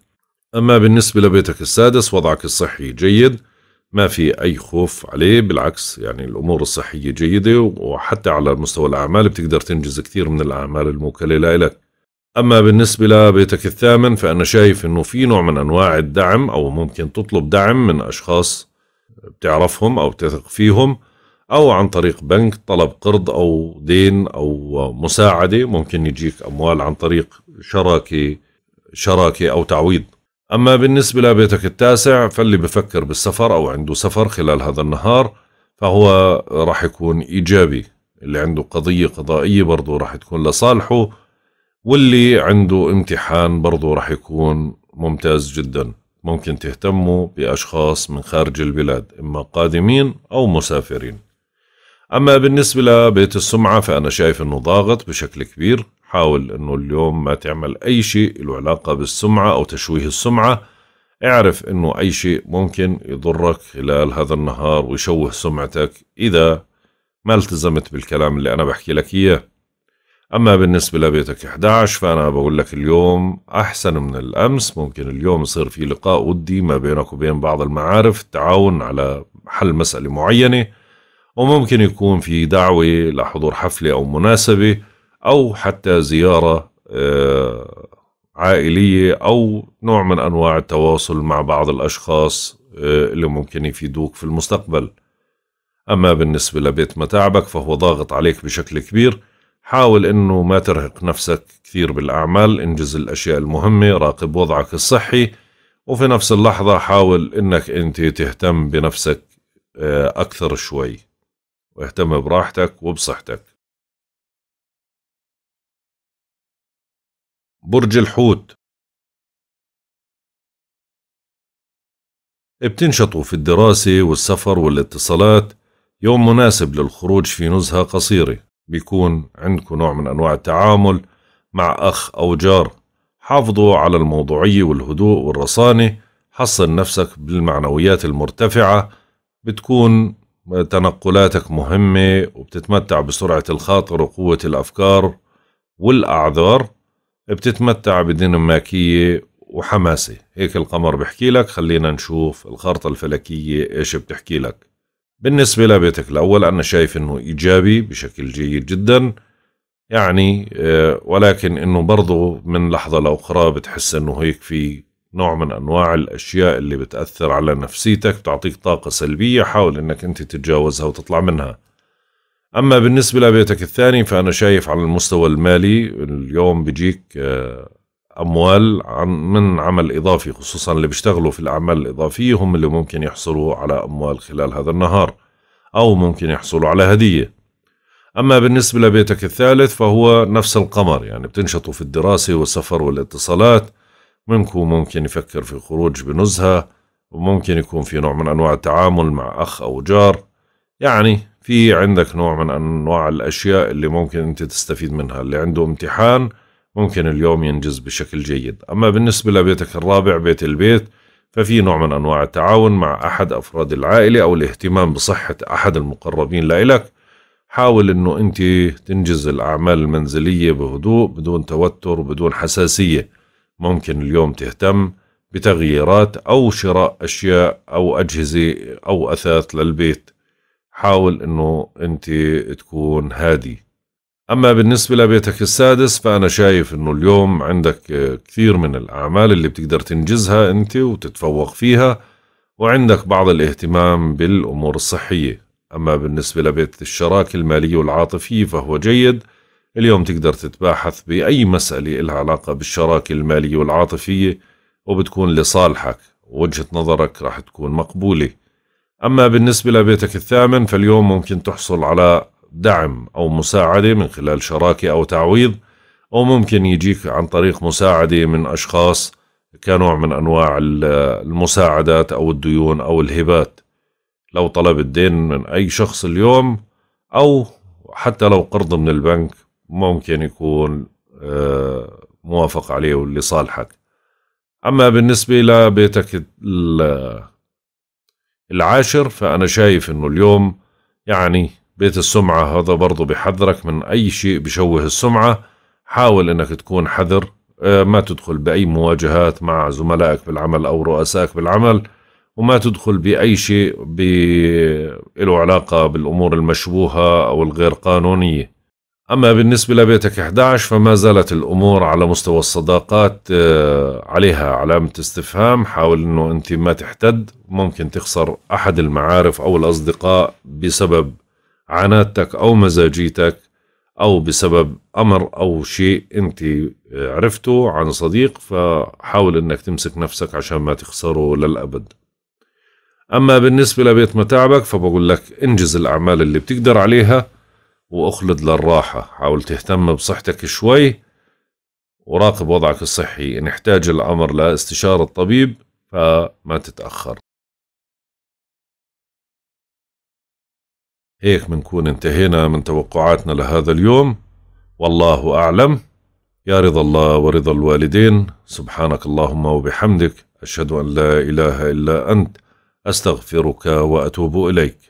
اما بالنسبه لبيتك السادس وضعك الصحي جيد ما في أي خوف عليه بالعكس يعني الأمور الصحية جيدة وحتى على مستوى الأعمال بتقدر تنجز كثير من الأعمال الموكلة لإلك أما بالنسبة لبيتك الثامن فأنا شايف أنه في نوع من أنواع الدعم أو ممكن تطلب دعم من أشخاص بتعرفهم أو تثق فيهم أو عن طريق بنك طلب قرض أو دين أو مساعدة ممكن يجيك أموال عن طريق شراكة شراكة أو تعويض أما بالنسبة لبيتك التاسع فاللي بفكر بالسفر أو عنده سفر خلال هذا النهار فهو راح يكون إيجابي اللي عنده قضية قضائية برضه راح تكون لصالحه واللي عنده امتحان برضه راح يكون ممتاز جدا ممكن تهتموا بأشخاص من خارج البلاد إما قادمين أو مسافرين أما بالنسبة لبيت السمعة فأنا شايف أنه ضاغط بشكل كبير حاول انه اليوم ما تعمل اي شيء له علاقة بالسمعة او تشويه السمعة اعرف انه اي شيء ممكن يضرك خلال هذا النهار ويشوه سمعتك اذا ما التزمت بالكلام اللي انا بحكي لك اياه اما بالنسبة لبيتك 11 فانا بقول لك اليوم احسن من الامس ممكن اليوم يصير في لقاء ودي ما بينك وبين بعض المعارف التعاون على حل مسألة معينة وممكن يكون في دعوة لحضور حفلة او مناسبة أو حتى زيارة آه، عائلية أو نوع من أنواع التواصل مع بعض الأشخاص آه، اللي ممكن يفيدوك في المستقبل أما بالنسبة لبيت متاعبك فهو ضاغط عليك بشكل كبير حاول أنه ما ترهق نفسك كثير بالأعمال انجز الأشياء المهمة راقب وضعك الصحي وفي نفس اللحظة حاول أنك أنت تهتم بنفسك آه، أكثر شوي واهتم براحتك وبصحتك برج الحوت بتنشطوا في الدراسة والسفر والاتصالات يوم مناسب للخروج في نزهة قصيرة بيكون عندكم نوع من أنواع التعامل مع أخ أو جار حافظوا على الموضوعية والهدوء والرصانة حصن نفسك بالمعنويات المرتفعة بتكون تنقلاتك مهمة وبتتمتع بسرعة الخاطر وقوة الأفكار والأعذار بتتمتع بديناميكية وحماسة هيك القمر بحكي لك خلينا نشوف الخارطة الفلكية إيش بتحكي لك بالنسبة لبيتك الأول أنا شايف أنه إيجابي بشكل جيد جدا يعني آه، ولكن أنه برضو من لحظة لأخرى بتحس أنه هيك في نوع من أنواع الأشياء اللي بتأثر على نفسيتك بتعطيك طاقة سلبية حاول أنك أنت تتجاوزها وتطلع منها أما بالنسبة لبيتك الثاني فأنا شايف على المستوى المالي اليوم بيجيك آه، أموال عن من عمل إضافي خصوصا اللي بيشتغلوا في الأعمال الإضافية هم اللي ممكن يحصلوا على أموال خلال هذا النهار أو ممكن يحصلوا على هدية أما بالنسبة لبيتك الثالث فهو نفس القمر يعني بتنشطوا في الدراسة والسفر والاتصالات منكم ممكن يفكر في خروج بنزهة وممكن يكون في نوع من أنواع التعامل مع أخ أو جار يعني في عندك نوع من انواع الاشياء اللي ممكن انت تستفيد منها اللي عنده امتحان ممكن اليوم ينجز بشكل جيد اما بالنسبه لبيتك الرابع بيت البيت ففي نوع من انواع التعاون مع احد افراد العائله او الاهتمام بصحه احد المقربين لإلك حاول انه انت تنجز الاعمال المنزليه بهدوء بدون توتر وبدون حساسيه ممكن اليوم تهتم بتغييرات او شراء اشياء او اجهزه او اثاث للبيت حاول انه انت تكون هادي اما بالنسبه لبيتك السادس فانا شايف انه اليوم عندك كثير من الاعمال اللي بتقدر تنجزها انت وتتفوق فيها وعندك بعض الاهتمام بالامور الصحيه اما بالنسبه لبيت الشراكه الماليه والعاطفيه فهو جيد اليوم تقدر تتباحث باي مساله لها علاقه بالشراكه الماليه والعاطفيه وبتكون لصالحك وجهه نظرك راح تكون مقبوله أما بالنسبة لبيتك الثامن فاليوم ممكن تحصل على دعم أو مساعدة من خلال شراكة أو تعويض أو ممكن يجيك عن طريق مساعدة من أشخاص كنوع من أنواع المساعدات أو الديون أو الهبات لو طلبت دين من أي شخص اليوم أو حتى لو قرض من البنك ممكن يكون آه، موافق عليه واللي صالحك أما بالنسبة لبيتك العاشر فأنا شايف إنه اليوم يعني بيت السمعة هذا برضه بحذرك من أي شيء بشوه السمعة حاول إنك تكون حذر آه، ما تدخل بأي مواجهات مع زملائك بالعمل أو رؤسائك بالعمل وما تدخل بأي شيء له علاقة بالأمور المشبوهة أو الغير قانونية أما بالنسبة لبيتك 11 فما زالت الأمور على مستوى الصداقات آه، عليها علامة استفهام حاول أنه أنت ما تحتد ممكن تخسر أحد المعارف أو الأصدقاء بسبب عناتك أو مزاجيتك أو بسبب أمر أو شيء أنت عرفته عن صديق فحاول أنك تمسك نفسك عشان ما تخسره للأبد أما بالنسبة لبيت متاعبك فبقول لك انجز الأعمال اللي بتقدر عليها واخلد للراحة حاول تهتم بصحتك شوي وراقب وضعك الصحي إن احتاج الأمر لاستشارة طبيب فما تتأخر هيك بنكون انتهينا من توقعاتنا لهذا اليوم والله أعلم يا رضا الله ورضا الوالدين سبحانك اللهم وبحمدك أشهد أن لا إله إلا أنت أستغفرك وأتوب إليك